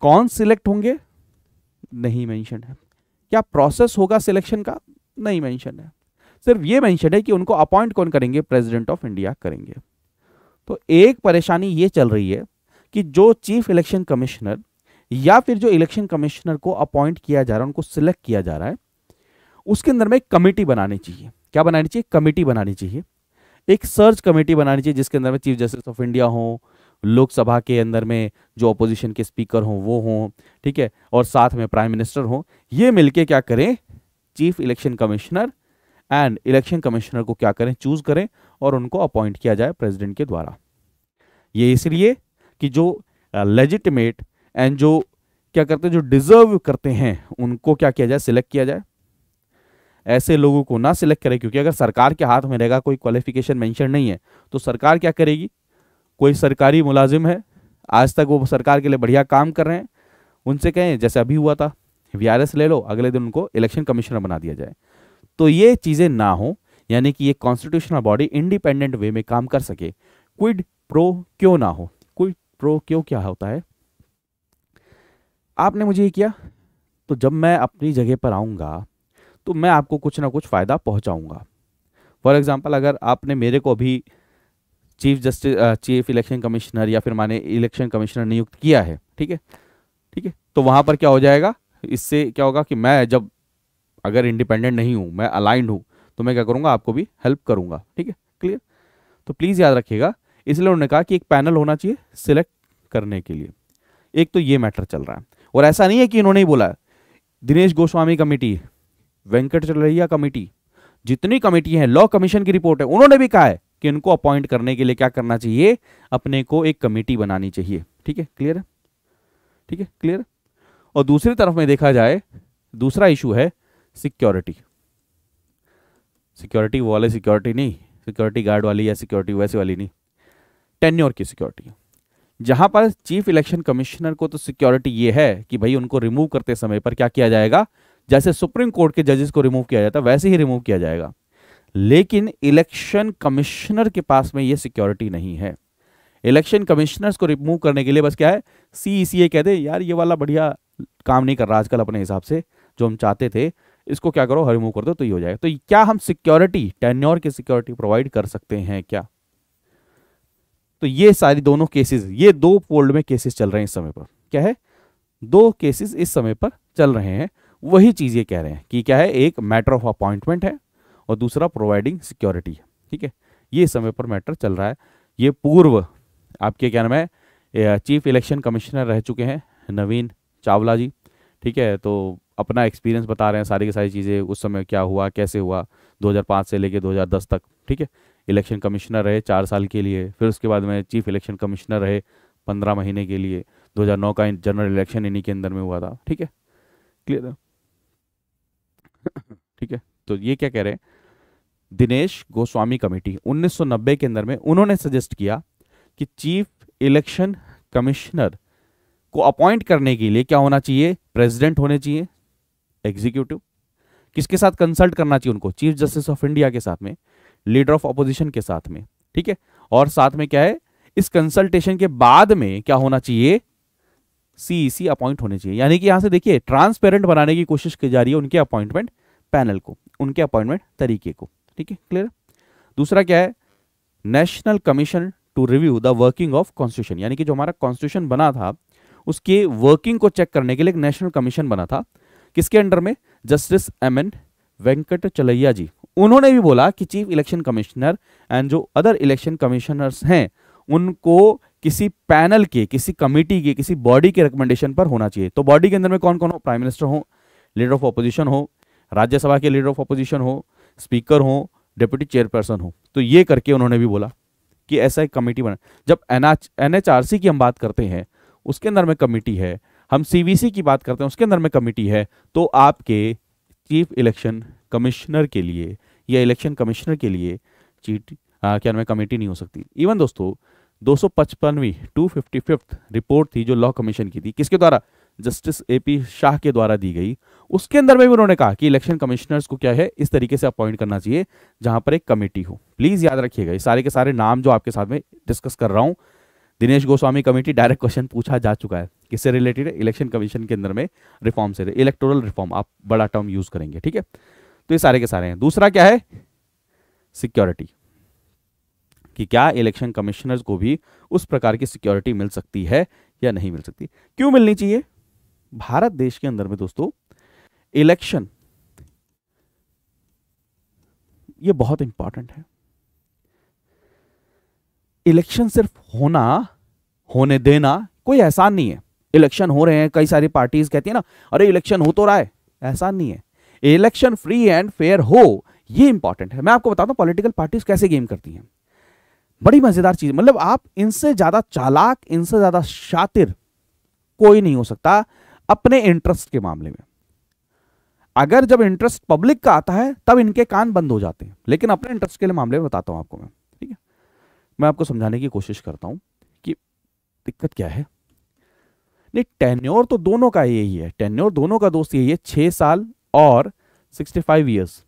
कौन सिलेक्ट होंगे नहीं मैंशन है क्या प्रोसेस होगा सिलेक्शन का नहीं मैंशन है सिर्फ ये मैंशन है कि उनको अपॉइंट कौन करेंगे प्रेसिडेंट ऑफ इंडिया करेंगे तो एक परेशानी ये चल रही है कि जो चीफ इलेक्शन कमिश्नर या फिर जो इलेक्शन कमिश्नर को अपॉइंट किया जा रहा है उनको सिलेक्ट किया जा रहा है उसके अंदर में एक कमेटी बनानी चाहिए क्या बनानी चाहिए कमेटी बनानी चाहिए एक सर्च कमेटी बनानी चाहिए जिसके अंदर में चीफ जस्टिस ऑफ इंडिया हो लोकसभा के अंदर में जो अपोजिशन के स्पीकर हों वो हों ठीक है और साथ में प्राइम मिनिस्टर हों ये मिलके क्या करें chief election commissioner and election commissioner को क्या करें चूज करें और उनको अपॉइंट किया जाए प्रेसिडेंट के द्वारा ये इसलिए कि जो लेजिटिमेट एंड जो क्या करते हैं जो डिजर्व करते हैं उनको क्या किया जाए सिलेक्ट किया जाए ऐसे लोगों को ना सिलेक्ट करें क्योंकि अगर सरकार के हाथ में रहेगा कोई क्वालिफिकेशन मेंशन नहीं है तो सरकार क्या करेगी कोई सरकारी मुलाजिम है आज तक वो सरकार के लिए बढ़िया काम कर रहे हैं उनसे कहें जैसे अभी हुआ था वी ले लो अगले दिन उनको इलेक्शन कमिश्नर बना दिया जाए तो ये चीज़ें ना हो यानी कि ये कॉन्स्टिट्यूशनल बॉडी इंडिपेंडेंट वे में काम कर सके क्विड प्रो क्यों ना हो प्रो क्यों क्या होता है आपने मुझे ये किया तो जब मैं अपनी जगह पर आऊँगा तो मैं आपको कुछ ना कुछ फ़ायदा पहुँचाऊँगा फॉर एग्ज़ाम्पल अगर आपने मेरे को अभी chief justice chief election commissioner या फिर माने इलेक्शन कमिश्नर नियुक्त किया है ठीक है ठीक है तो वहाँ पर क्या हो जाएगा इससे क्या होगा कि मैं जब अगर इंडिपेंडेंट नहीं हूँ मैं अलाइंड हूँ तो मैं क्या करूँगा आपको भी हेल्प करूँगा ठीक है क्लियर तो प्लीज़ याद रखिएगा इसलिए उन्होंने कहा कि एक पैनल होना चाहिए सिलेक्ट करने के लिए एक तो ये मैटर चल रहा है और ऐसा नहीं है कि इन्होंने ही बोला दिनेश गोस्वामी कमेटी वेंकट चलैया कमेटी जितनी कमेटी है लॉ कमीशन की रिपोर्ट है उन्होंने भी कहा है कि इनको अपॉइंट करने के लिए क्या करना चाहिए अपने को एक कमेटी बनानी चाहिए ठीक है क्लियर है ठीक है क्लियर और दूसरी तरफ में देखा जाए दूसरा इशू है सिक्योरिटी सिक्योरिटी वाले सिक्योरिटी नहीं सिक्योरिटी गार्ड वाली या सिक्योरिटी वैसे वाली नहीं टेन्योर की सिक्योरिटी जहां पर चीफ इलेक्शन कमिश्नर को तो सिक्योरिटी ये है कि भाई उनको रिमूव करते समय पर क्या किया जाएगा जैसे सुप्रीम कोर्ट के जजेस को रिमूव किया जाता है वैसे ही रिमूव किया जाएगा लेकिन इलेक्शन कमिश्नर के पास में ये सिक्योरिटी नहीं है इलेक्शन कमिश्नर्स को रिमूव करने के लिए बस क्या है सी सी ए कह दे यार ये वाला बढ़िया काम नहीं कर रहा आजकल अपने हिसाब से जो हम चाहते थे इसको क्या करो रिमूव कर दो तो ये हो जाएगा तो क्या हम सिक्योरिटी टेन्योर की सिक्योरिटी प्रोवाइड कर सकते हैं क्या तो ये सारी दोनों केसेस ये दो फोल्ड में केसेस चल रहे हैं इस समय पर क्या है दो केसेस इस समय पर चल रहे हैं वही चीज ये कह रहे हैं कि क्या है एक मैटर ऑफ अपॉइंटमेंट है और दूसरा प्रोवाइडिंग सिक्योरिटी है ठीक है ये समय पर मैटर चल रहा है ये पूर्व आपके क्या नाम है चीफ इलेक्शन कमिश्नर रह चुके हैं नवीन चावला जी ठीक है तो अपना एक्सपीरियंस बता रहे हैं सारी की सारी चीज़ें उस समय क्या हुआ कैसे हुआ 2005 से लेके 2010 तक ठीक है इलेक्शन कमिश्नर रहे चार साल के लिए फिर उसके बाद में चीफ इलेक्शन कमिश्नर रहे पंद्रह महीने के लिए 2009 का जनरल इलेक्शन इन्हीं के अंदर में हुआ था ठीक है क्लियर है ठीक है तो ये क्या कह रहे हैं दिनेश गोस्वामी कमेटी 1990 के अंदर में उन्होंने सजेस्ट किया कि चीफ इलेक्शन कमिश्नर को अपॉइंट करने के लिए क्या होना चाहिए प्रेसिडेंट होने चाहिए एग्जीक्यूटिव किसके साथ कंसल्ट करना चाहिए उनको चीफ जस्टिस ऑफ इंडिया के साथ में लीडर ऑफ अपोजिशन के साथ में ठीक है और साथ में क्या है इस कंसल्टेशन के बाद में क्या होना चाहिए सीईसी अपॉइंट e होने चाहिए यानी कि यहां से देखिए ट्रांसपेरेंट बनाने की कोशिश की जा रही है उनके अपॉइंटमेंट पैनल को उनके अपॉइंटमेंट तरीके को ठीक है क्लियर दूसरा क्या है National Commission to Review the Working of Constitution यानी कि जो हमारा कॉन्स्टिट्यूशन बना था उसके वर्किंग को चेक करने के लिए एक नेशनल कमीशन बना था किसके अंडर में जस्टिस एम एन वेंकट चलैया जी उन्होंने भी बोला कि चीफ इलेक्शन कमिश्नर एंड जो अदर इलेक्शन कमिश्नर्स हैं उनको किसी पैनल के किसी कमेटी के किसी बॉडी के रिकमेंडेशन पर होना चाहिए तो बॉडी के अंदर में कौन कौन हो प्राइम मिनिस्टर हो लीडर ऑफ अपोजिशन हो राज्यसभा के लीडर ऑफ अपोजिशन हो स्पीकर हो डिप्यूटी चेयरपर्सन हो तो ये करके उन्होंने भी बोला कि ऐसा एक कमेटी बना जब एन की हम बात करते हैं उसके अंदर में कमेटी है हम सी की बात करते हैं उसके अंदर में कमेटी है तो आपके चीफ इलेक्शन कमिश्नर के लिए या इलेक्शन कमिश्नर के लिए चीट आ, क्या नाम कमेटी नहीं हो सकती इवन दोस्तों दो सौ पचपनवीं टू फिफ्टी फिफ्थ रिपोर्ट थी जो लॉ कमीशन की थी किसके द्वारा जस्टिस ए पी शाह के द्वारा दी गई उसके अंदर में भी उन्होंने कहा कि इलेक्शन कमिश्नर्स को क्या है इस तरीके से अपॉइंट करना चाहिए जहां पर एक कमेटी हो प्लीज याद रखिएगा ये सारे के सारे नाम जो आपके साथ में डिस्कस कर रहा हूं Dinesh Goswami committee direct question पूछा जा चुका है किससे रिलेटेड है इलेक्शन कमीशन के अंदर में रिफॉर्म से इलेक्टोरल रिफॉर्म आप बड़ा टर्म यूज करेंगे ठीक है तो ये सारे के सारे हैं दूसरा क्या है सिक्योरिटी कि क्या इलेक्शन कमिश्नर्स को भी उस प्रकार की सिक्योरिटी मिल सकती है या नहीं मिल सकती क्यों मिलनी चाहिए भारत देश के अंदर में दोस्तों इलेक्शन ये बहुत इंपॉर्टेंट है इलेक्शन सिर्फ होना होने देना कोई एहसान नहीं है इलेक्शन हो रहे हैं कई सारी पार्टीज कहती है ना अरे इलेक्शन हो तो रहा है ऐसा नहीं है इलेक्शन फ्री एंड फेयर हो ये इंपॉर्टेंट है मैं आपको बताता हूँ पॉलिटिकल पार्टीज कैसे गेम करती हैं बड़ी मजेदार चीज मतलब आप इनसे ज्यादा चालाक इनसे ज्यादा शातिर कोई नहीं हो सकता अपने इंटरेस्ट के मामले में अगर जब इंटरेस्ट पब्लिक का आता है तब इनके कान बंद हो जाते हैं लेकिन अपने इंटरेस्ट के लिए मामले में बताता हूं आपको मैं ठीक है मैं आपको समझाने की कोशिश करता हूं कि दिक्कत क्या है नहीं टेन्योर तो दोनों का यही है टेन्योर दोनों का दोस्त यही है छह साल और सिक्सटी फाइव ईयर्स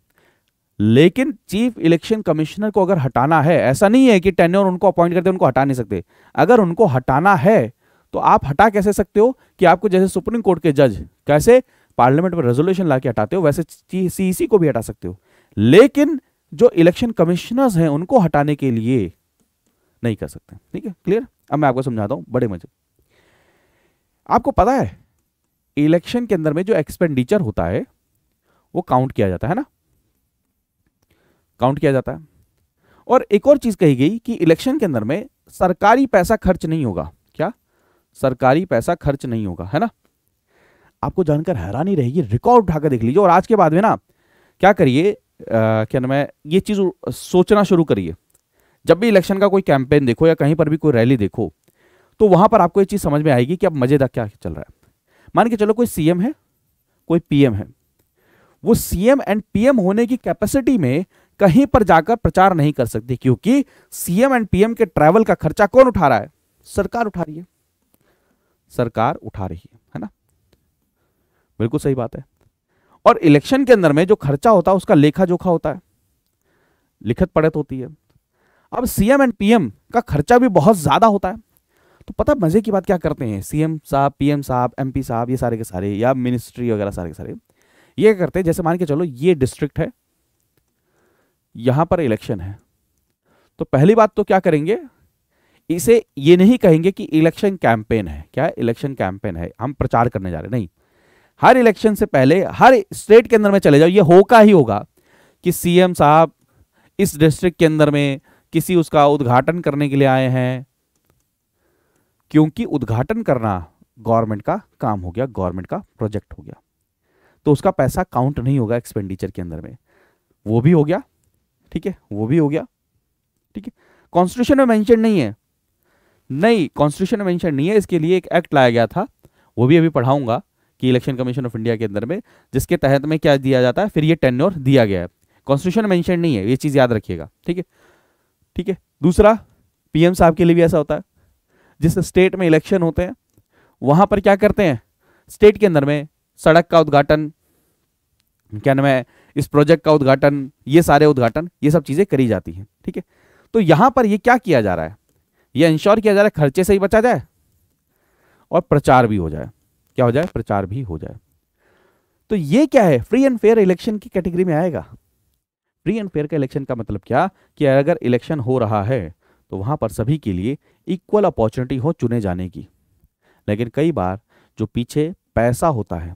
लेकिन चीफ इलेक्शन कमिश्नर को अगर हटाना है ऐसा नहीं है कि टेन्योर उनको अपॉइंट करते उनको हटा नहीं सकते अगर उनको हटाना है तो आप हटा कैसे सकते हो कि आपको जैसे सुप्रीम कोर्ट के जज कैसे पार्लियामेंट में रेजोल्यूशन ला के हटाते हो वैसे सी e को भी हटा सकते हो लेकिन जो इलेक्शन कमिश्नर्स हैं उनको हटाने के लिए नहीं कर सकते ठीक है क्लियर अब मैं आपको समझाता हूं बड़े मजे आपको पता है इलेक्शन के अंदर में जो एक्सपेंडिचर होता है वो काउंट किया जाता है ना काउंट किया जाता है और एक और चीज कही गई कि इलेक्शन के अंदर में सरकारी पैसा खर्च नहीं होगा क्या सरकारी पैसा खर्च नहीं होगा है ना आपको जानकर हैरानी रहेगी रिकॉर्ड उठाकर देख लीजिए और आज के बाद में ना क्या करिए क्या नाम है ये चीज सोचना शुरू करिए जब भी इलेक्शन का कोई कैंपेन देखो या कहीं पर भी कोई रैली देखो तो वहां पर आपको ये चीज समझ में आएगी कि अब मजेदार क्या चल रहा है मान के चलो कोई सीएम है कोई पीएम है वो सीएम एंड पीएम होने की कैपेसिटी में कहीं पर जाकर प्रचार नहीं कर सकती क्योंकि सीएम एंड पीएम के ट्रैवल का खर्चा कौन उठा रहा है सरकार उठा रही है सरकार उठा रही है है ना बिल्कुल सही बात है और इलेक्शन के अंदर में जो खर्चा होता है उसका लेखा जोखा होता है लिखत पढ़त होती है अब सीएम एंड पीएम का खर्चा भी बहुत ज्यादा होता है तो पता मज़े की बात क्या करते हैं सीएम साहब पीएम साहब एमपी साहब ये सारे के सारे या मिनिस्ट्री वगैरह सारे के सारे ये करते हैं जैसे मान के चलो ये डिस्ट्रिक्ट है यहां पर इलेक्शन है तो पहली बात तो क्या करेंगे इसे ये नहीं कहेंगे कि इलेक्शन कैंपेन है क्या इलेक्शन कैंपेन है हम प्रचार करने जा रहे नहीं हर इलेक्शन से पहले हर स्टेट के अंदर में चले जाओ ये होगा ही होगा कि सीएम साहब इस डिस्ट्रिक्ट के अंदर में किसी उसका उद्घाटन करने के लिए आए हैं क्योंकि उद्घाटन करना गवर्नमेंट का काम हो गया गवर्नमेंट का प्रोजेक्ट हो गया तो उसका पैसा काउंट नहीं होगा एक्सपेंडिचर के अंदर में वो भी हो गया ठीक है वो भी हो गया ठीक है कॉन्स्टिट्यूशन में मेंशन नहीं है नहीं कॉन्स्टिट्यूशन में मेंशन नहीं है इसके लिए एक एक्ट लाया गया था वो भी अभी पढ़ाऊंगा कि इलेक्शन कमीशन ऑफ इंडिया के अंदर में जिसके तहत में क्या दिया जाता है फिर ये टेन्योर दिया गया है कॉन्स्टिट्यूशन मेंशन नहीं है ये चीज़ याद रखिएगा ठीक है ठीक है दूसरा पीएम साहब के लिए भी ऐसा होता है जिस स्टेट में इलेक्शन होते हैं वहां पर क्या करते हैं स्टेट के अंदर में सड़क का उद्घाटन क्या नाम है इस प्रोजेक्ट का उद्घाटन ये सारे उद्घाटन ये सब चीजें करी जाती हैं ठीक है तो यहां पर ये क्या किया जा रहा है ये इंश्योर किया जा रहा है खर्चे से ही बचा जाए और प्रचार भी हो जाए क्या हो जाए प्रचार भी हो जाए तो ये क्या है फ्री एंड फेयर इलेक्शन की कैटेगरी में आएगा फ्री एंड फेयर का इलेक्शन का मतलब क्या कि अगर इलेक्शन हो रहा है तो वहां पर सभी के लिए इक्वल अपॉर्चुनिटी हो चुने जाने की लेकिन कई बार जो पीछे पैसा होता है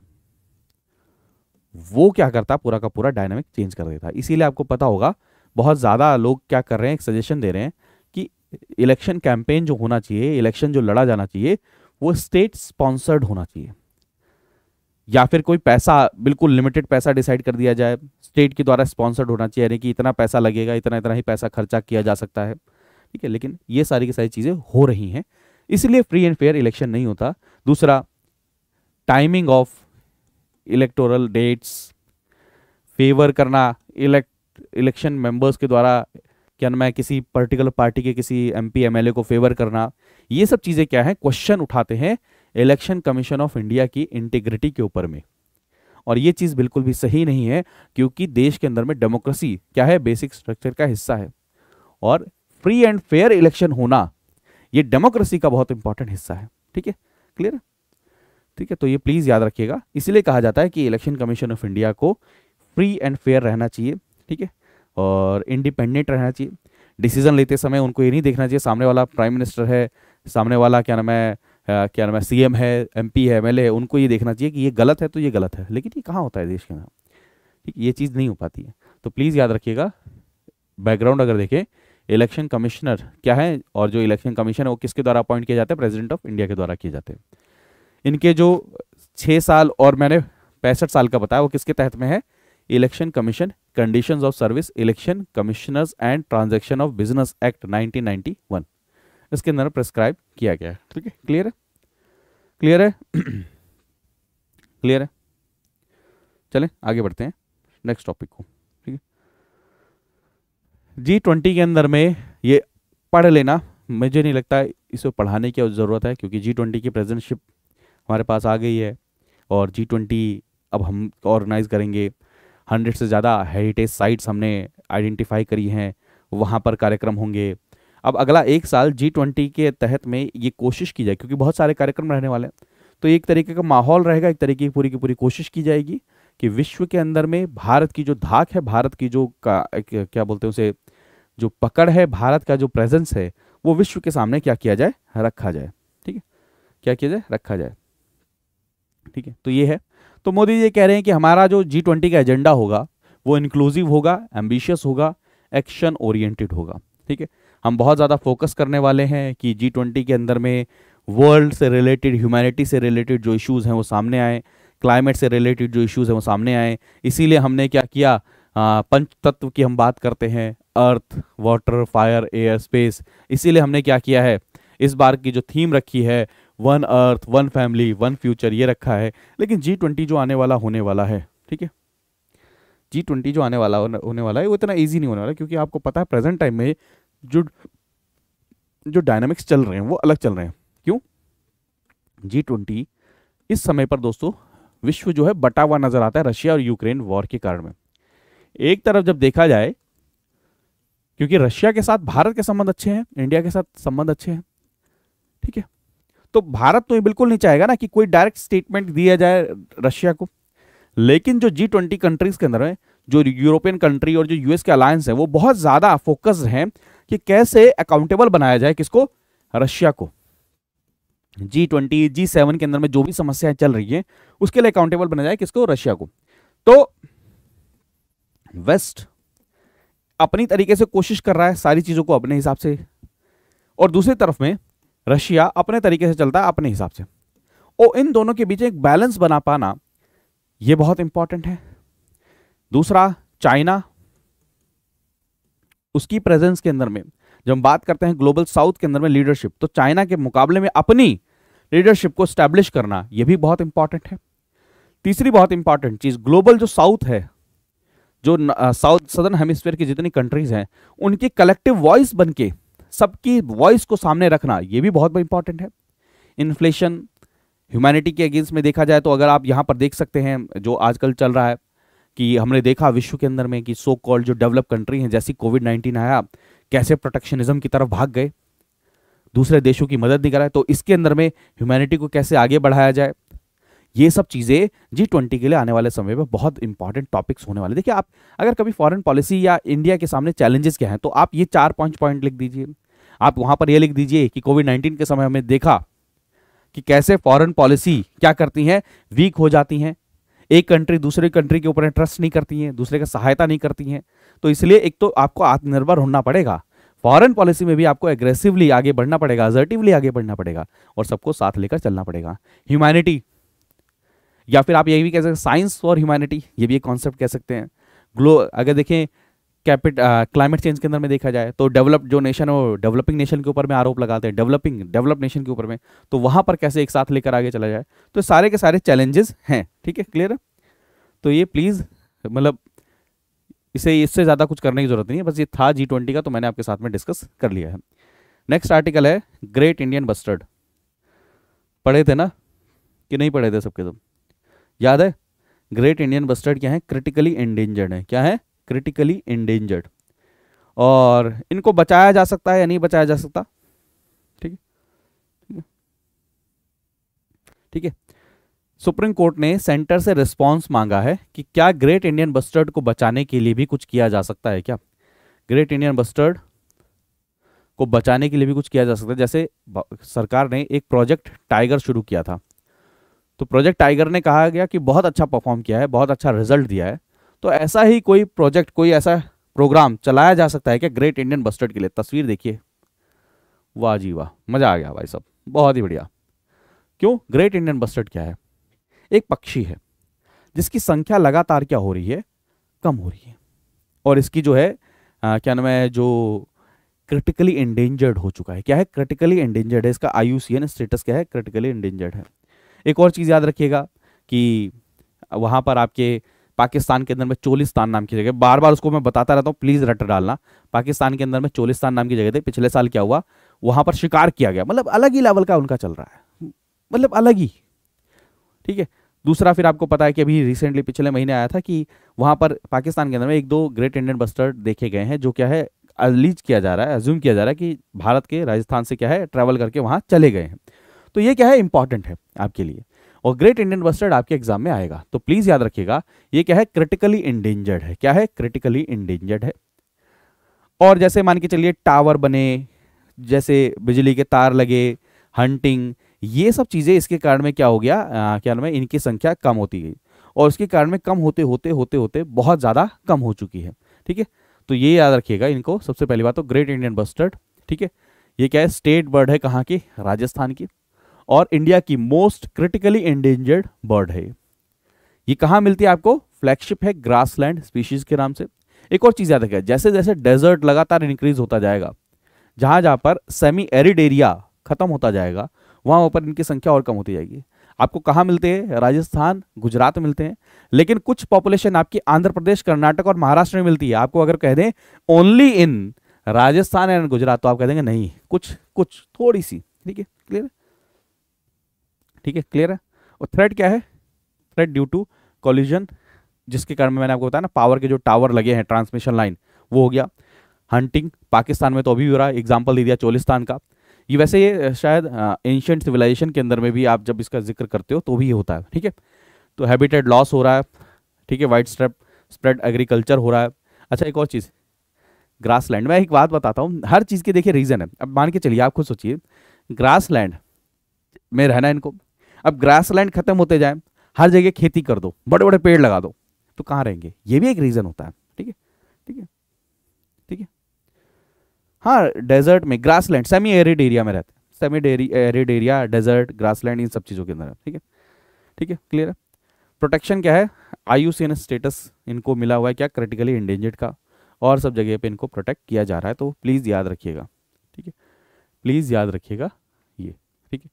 वो क्या करता है पूरा का पूरा डायनामिक चेंज कर देता है इसीलिए आपको पता होगा बहुत ज़्यादा लोग क्या कर रहे हैं एक सजेशन दे रहे हैं कि इलेक्शन कैंपेन जो होना चाहिए इलेक्शन जो लड़ा जाना चाहिए वो स्टेट स्पॉन्सर्ड होना चाहिए या फिर कोई पैसा बिल्कुल लिमिटेड पैसा डिसाइड कर दिया जाए स्टेट के द्वारा स्पॉन्सर्ड होना चाहिए यानी कि इतना पैसा लगेगा इतना इतना ही पैसा खर्चा किया जा सकता है ठीक है लेकिन ये सारी की सारी चीज़ें हो रही हैं इसलिए फ्री एंड फेयर इलेक्शन नहीं होता दूसरा timing of electoral dates favour करना इलेक्ट इलेक्शन मेंबर्स के द्वारा क्या मैं किसी पर्टिकुलर पार्टी के किसी एमपी एमएलए को फेवर करना ये सब चीज़ें क्या है क्वेश्चन उठाते हैं इलेक्शन कमीशन ऑफ इंडिया की इंटीग्रिटी के ऊपर में और ये चीज़ बिल्कुल भी सही नहीं है क्योंकि देश के अंदर में डेमोक्रेसी क्या है बेसिक स्ट्रक्चर का हिस्सा है और फ्री एंड फेयर इलेक्शन होना ये डेमोक्रेसी का बहुत इंपॉर्टेंट हिस्सा है ठीक है क्लियर ठीक है तो ये प्लीज़ याद रखिएगा इसलिए कहा जाता है कि इलेक्शन कमीशन ऑफ इंडिया को फ्री एंड फेयर रहना चाहिए ठीक है और इंडिपेंडेंट रहना चाहिए डिसीजन लेते समय उनको ये नहीं देखना चाहिए सामने वाला प्राइम मिनिस्टर है सामने वाला क्या नाम है क्या नाम है सी है एम है एम है उनको ये देखना चाहिए कि ये गलत है तो ये गलत है लेकिन ये कहाँ होता है देश के नाम ठीक ये चीज़ नहीं हो पाती है तो प्लीज़ याद रखिएगा बैकग्राउंड अगर देखें इलेक्शन कमिश्नर क्या है और जो इलेक्शन कमीशन है वो किसके द्वारा अपॉइंट किया जाता है प्रेसिडेंट ऑफ इंडिया के द्वारा किए जाते हैं इनके जो छः साल और मैंने पैंसठ साल का बताया वो किसके तहत में है election commission conditions of service election commissioners and transaction of business act 1991 इसके अंदर प्रेस्क्राइब किया गया है ठीक है क्लियर है क्लियर है क्लियर है चलें आगे बढ़ते हैं नेक्स्ट टॉपिक को जी ट्वेंटी के अंदर में ये पढ़ लेना मुझे नहीं लगता इसे पढ़ाने की ज़रूरत है क्योंकि जी ट्वेंटी की प्रेजेंटशिप हमारे पास आ गई है और जी ट्वेंटी अब हम ऑर्गेनाइज़ करेंगे हंड्रेड से ज़्यादा हेरिटेज साइट्स हमने आइडेंटिफाई करी हैं वहाँ पर कार्यक्रम होंगे अब अगला एक साल जी ट्वेंटी के तहत में ये कोशिश की जाए क्योंकि बहुत सारे कार्यक्रम रहने वाले हैं तो एक तरीके का माहौल रहेगा एक तरीके की पूरी की पूरी कोशिश की जाएगी कि विश्व के अंदर में भारत की जो धाक है भारत की जो का, क्या बोलते हैं उसे जो पकड़ है भारत का जो प्रेजेंस है वो विश्व के सामने क्या किया जाए रखा जाए ठीक है क्या किया जाए रखा जाए ठीक है तो ये है तो मोदी जी कह रहे हैं कि हमारा जो जी ट्वेंटी का एजेंडा होगा वो इंक्लूसिव होगा एम्बिशियस होगा एक्शन ओरिएंटेड होगा ठीक है हम बहुत ज़्यादा फोकस करने वाले हैं कि जी ट्वेंटी के अंदर में वर्ल्ड से रिलेटेड ह्यूमैनिटी से रिलेटेड जो इश्यूज़ हैं वो सामने आए क्लाइमेट से रिलेटेड जो इश्यूज़ हैं वो सामने आए इसीलिए हमने क्या किया पंच तत्व की हम बात करते हैं earth water fire air space इसीलिए हमने क्या किया है इस बार की जो थीम रखी है one earth one family one future ये रखा है लेकिन जी ट्वेंटी जो आने वाला होने वाला है ठीक है जी ट्वेंटी जो आने वाला होने वाला है वो इतना ईजी नहीं होने वाला क्योंकि आपको पता है प्रेजेंट टाइम में जो जो डायनामिक्स चल रहे हैं वो अलग चल रहे हैं क्यों जी ट्वेंटी इस समय पर दोस्तों विश्व जो है बटा हुआ नजर आता है रशिया और यूक्रेन वॉर के कारण में एक तरफ जब देखा जाए क्योंकि रशिया के साथ भारत के संबंध अच्छे हैं इंडिया के साथ संबंध अच्छे हैं ठीक है तो भारत तो ये बिल्कुल नहीं चाहेगा ना कि कोई डायरेक्ट स्टेटमेंट दिया जाए रशिया को लेकिन जो जी ट्वेंटी कंट्रीज के अंदर है जो यूरोपियन कंट्री और जो यूएस के अलायंस है वो बहुत ज्यादा फोकस हैं कि कैसे अकाउंटेबल बनाया जाए किसको रशिया को जी ट्वेंटी जी सेवन के अंदर में जो भी समस्याएं चल रही है उसके लिए अकाउंटेबल बनाया जाए किसको रशिया को तो वेस्ट अपनी तरीके से कोशिश कर रहा है सारी चीज़ों को अपने हिसाब से और दूसरी तरफ में रशिया अपने तरीके से चलता है अपने हिसाब से और इन दोनों के बीच एक बैलेंस बना पाना यह बहुत इंपॉर्टेंट है दूसरा चाइना उसकी प्रेजेंस के अंदर में जब हम बात करते हैं ग्लोबल साउथ के अंदर में लीडरशिप तो चाइना के मुकाबले में अपनी लीडरशिप को स्टैब्लिश करना यह भी बहुत इंपॉर्टेंट है तीसरी बहुत इंपॉर्टेंट चीज ग्लोबल जो साउथ है जो साउथ सदर्न हेमिस्फीयर की जितनी कंट्रीज हैं उनकी कलेक्टिव वॉइस बन के सबकी वॉइस को सामने रखना ये भी बहुत इंपॉर्टेंट है इन्फ्लेशन ह्यूमैनिटी के अगेंस्ट में देखा जाए तो अगर आप यहाँ पर देख सकते हैं जो आजकल चल रहा है कि हमने देखा विश्व के अंदर में कि सो कॉल्ड जो डेवलप कंट्री हैं जैसी कोविड नाइन्टीन आया कैसे प्रोटेक्शनिज्म की तरफ भाग गए दूसरे देशों की मदद नहीं कराए तो इसके अंदर में ह्यूमैनिटी को कैसे आगे बढ़ाया जाए ये सब चीज़ें जी ट्वेंटी के लिए आने वाले समय में बहुत इंपॉर्टेंट टॉपिक्स होने वाले देखिए आप अगर कभी फॉरेन पॉलिसी या इंडिया के सामने चैलेंजेस क्या हैं तो आप ये चार पाँच पॉइंट लिख दीजिए आप वहाँ पर ये लिख दीजिए कि कोविड नाइन्टीन के समय हमें देखा कि कैसे फॉरेन पॉलिसी क्या करती हैं वीक हो जाती हैं एक कंट्री दूसरे कंट्री के ऊपर ट्रस्ट नहीं करती हैं दूसरे का सहायता नहीं करती हैं तो इसलिए एक तो आपको आत्मनिर्भर होना पड़ेगा फॉरेन पॉलिसी में भी आपको एग्रेसिवली आगे बढ़ना पड़ेगा अजर्टिवली आगे बढ़ना पड़ेगा और सबको साथ लेकर चलना पड़ेगा ह्यूमैनिटी या फिर आप ये भी कह सकते हैं साइंस और ह्यूमैनिटी ये भी एक कॉन्सेप्ट कह सकते हैं ग्लो अगर देखें कैपिट क्लाइमेट चेंज के अंदर में देखा जाए तो डेवलप जो नेशन है वो डेवलपिंग नेशन के ऊपर में आरोप लगाते हैं डेवलपिंग डेवलप नेशन के ऊपर में तो वहाँ पर कैसे एक साथ लेकर आगे चला जाए तो सारे के सारे चैलेंजेस हैं ठीक है क्लियर है तो ये प्लीज़ मतलब इसे इससे ज़्यादा कुछ करने की ज़रूरत नहीं है बस ये था जी ट्वेंटी का तो मैंने आपके साथ में डिस्कस कर लिया है नेक्स्ट आर्टिकल है ग्रेट इंडियन बस्टर्ड पढ़े थे ना कि नहीं पढ़े थे सबके तो? याद है ग्रेट इंडियन बस्टर्ड क्या है क्रिटिकली एंडेंजर्ड है क्या है क्रिटिकली एंडेंजर्ड और इनको बचाया जा सकता है या नहीं बचाया जा सकता ठीक है ठीक है सुप्रीम कोर्ट ने सेंटर से रिस्पांस मांगा है कि क्या ग्रेट इंडियन बस्टर्ड को बचाने के लिए भी कुछ किया जा सकता है क्या ग्रेट इंडियन बस्टर्ड को बचाने के लिए भी कुछ किया जा सकता है जैसे सरकार ने एक प्रोजेक्ट टाइगर शुरू किया था तो प्रोजेक्ट टाइगर ने कहा गया कि बहुत अच्छा परफॉर्म किया है बहुत अच्छा रिजल्ट दिया है तो ऐसा ही कोई प्रोजेक्ट कोई ऐसा प्रोग्राम चलाया जा सकता है क्या ग्रेट इंडियन बस्टर्ड के लिए तस्वीर देखिए वाह जी वाह मज़ा आ गया भाई साहब बहुत ही बढ़िया क्यों ग्रेट इंडियन बस्टर्ड क्या है एक पक्षी है जिसकी संख्या लगातार क्या हो रही है कम हो रही है और इसकी जो है आ, क्या नाम है जो क्रिटिकली एंडेंजर्ड हो चुका है क्या है क्रिटिकली एंडेंजर्ड है इसका आई स्टेटस क्या है क्रिटिकली एंडेंजर्ड है एक और चीज़ याद रखिएगा कि वहाँ पर आपके पाकिस्तान के अंदर में चोलिस्तान नाम की जगह बार बार उसको मैं बताता रहता हूँ प्लीज़ रट डालना पाकिस्तान के अंदर में चोलिस्तान नाम की जगह थे पिछले साल क्या हुआ वहाँ पर शिकार किया गया मतलब अलग ही लेवल का उनका चल रहा है मतलब अलग ही ठीक है दूसरा फिर आपको पता है कि अभी रिसेंटली पिछले महीने आया था कि वहाँ पर पाकिस्तान के अंदर में एक दो ग्रेट इंडियन बस्टर्ड देखे गए हैं जो क्या है अलीज किया जा रहा है अज्यूम किया जा रहा है कि भारत के राजस्थान से क्या है ट्रैवल करके वहाँ चले गए हैं तो ये क्या है इंपॉर्टेंट है आपके लिए और ग्रेट इंडियन बस्टर्ड आपके एग्जाम में आएगा तो प्लीज याद रखिएगा ये क्या है क्रिटिकली इंडेंजर्ड है क्या है क्रिटिकली इंडेंजर्ड है और जैसे मान के चलिए टावर बने जैसे बिजली के तार लगे हंटिंग ये सब चीजें इसके कारण में क्या हो गया आ, क्या नाम है इनकी संख्या कम होती गई और उसके कारण में कम होते होते होते होते बहुत ज्यादा कम हो चुकी है ठीक है तो ये याद रखिएगा इनको सबसे पहली बात तो ग्रेट इंडियन बस्टर्ड ठीक है ये क्या है स्टेट बर्ड है कहाँ की राजस्थान की और इंडिया की मोस्ट क्रिटिकली एंडेंजर्ड बर्ड है ये कहां मिलती है आपको फ्लैगशिप है ग्रासलैंड स्पीशीज के नाम से एक और चीज़ याद रखें जैसे जैसे डेजर्ट लगातार इंक्रीज होता जाएगा जहां जहां पर सेमी एरिड एरिया खत्म होता जाएगा वहां पर इनकी संख्या और कम होती जाएगी आपको कहां मिलते हैं राजस्थान गुजरात में मिलते हैं लेकिन कुछ पॉपुलेशन आपकी आंध्र प्रदेश कर्नाटक और महाराष्ट्र में मिलती है आपको अगर कह दें only in Rajasthan and Gujarat तो आप कह देंगे नहीं कुछ कुछ थोड़ी सी ठीक है क्लियर है ठीक है क्लियर है और थ्रेड क्या है थ्रेड ड्यू टू कॉल्यूजन जिसके कारण मैंने आपको बताया ना पावर के जो टावर लगे हैं ट्रांसमिशन लाइन वो हो गया हंटिंग पाकिस्तान में तो अभी भी हो रहा है एग्जाम्पल दे दिया चोलिस्तान का ये वैसे ये शायद एंशंट सिविलाइजेशन के अंदर में भी आप जब इसका जिक्र करते हो तो भी ये होता है ठीक है तो हैबिटेट लॉस हो रहा है ठीक है वाइड स्ट्रेप स्प्रेड एग्रीकल्चर हो रहा है अच्छा एक और चीज़ ग्रास लैंड मैं एक बात बताता हूँ हर चीज़ के देखिए रीज़न है अब मान के चलिए आप खुद सोचिए ग्रास लैंड में रहना इनको अब ग्रास लैंड खत्म होते जाए हर जगह खेती कर दो बड़े बड़े पेड़ लगा दो तो कहाँ रहेंगे ये भी एक रीज़न होता है ठीक है ठीक है ठीक है हाँ डेजर्ट में grassland semi arid area में रहते हैं semi arid area desert grassland इन सब चीज़ों के अंदर ठीक है ठीक है क्लियर है प्रोटेक्शन क्या है आयुषीन स्टेटस इनको मिला हुआ है क्या क्रिटिकली इंडेंजर्ड का और सब जगह पे इनको प्रोटेक्ट किया जा रहा है तो प्लीज़ याद रखिएगा ठीक है प्लीज़ याद रखिएगा ये ठीक है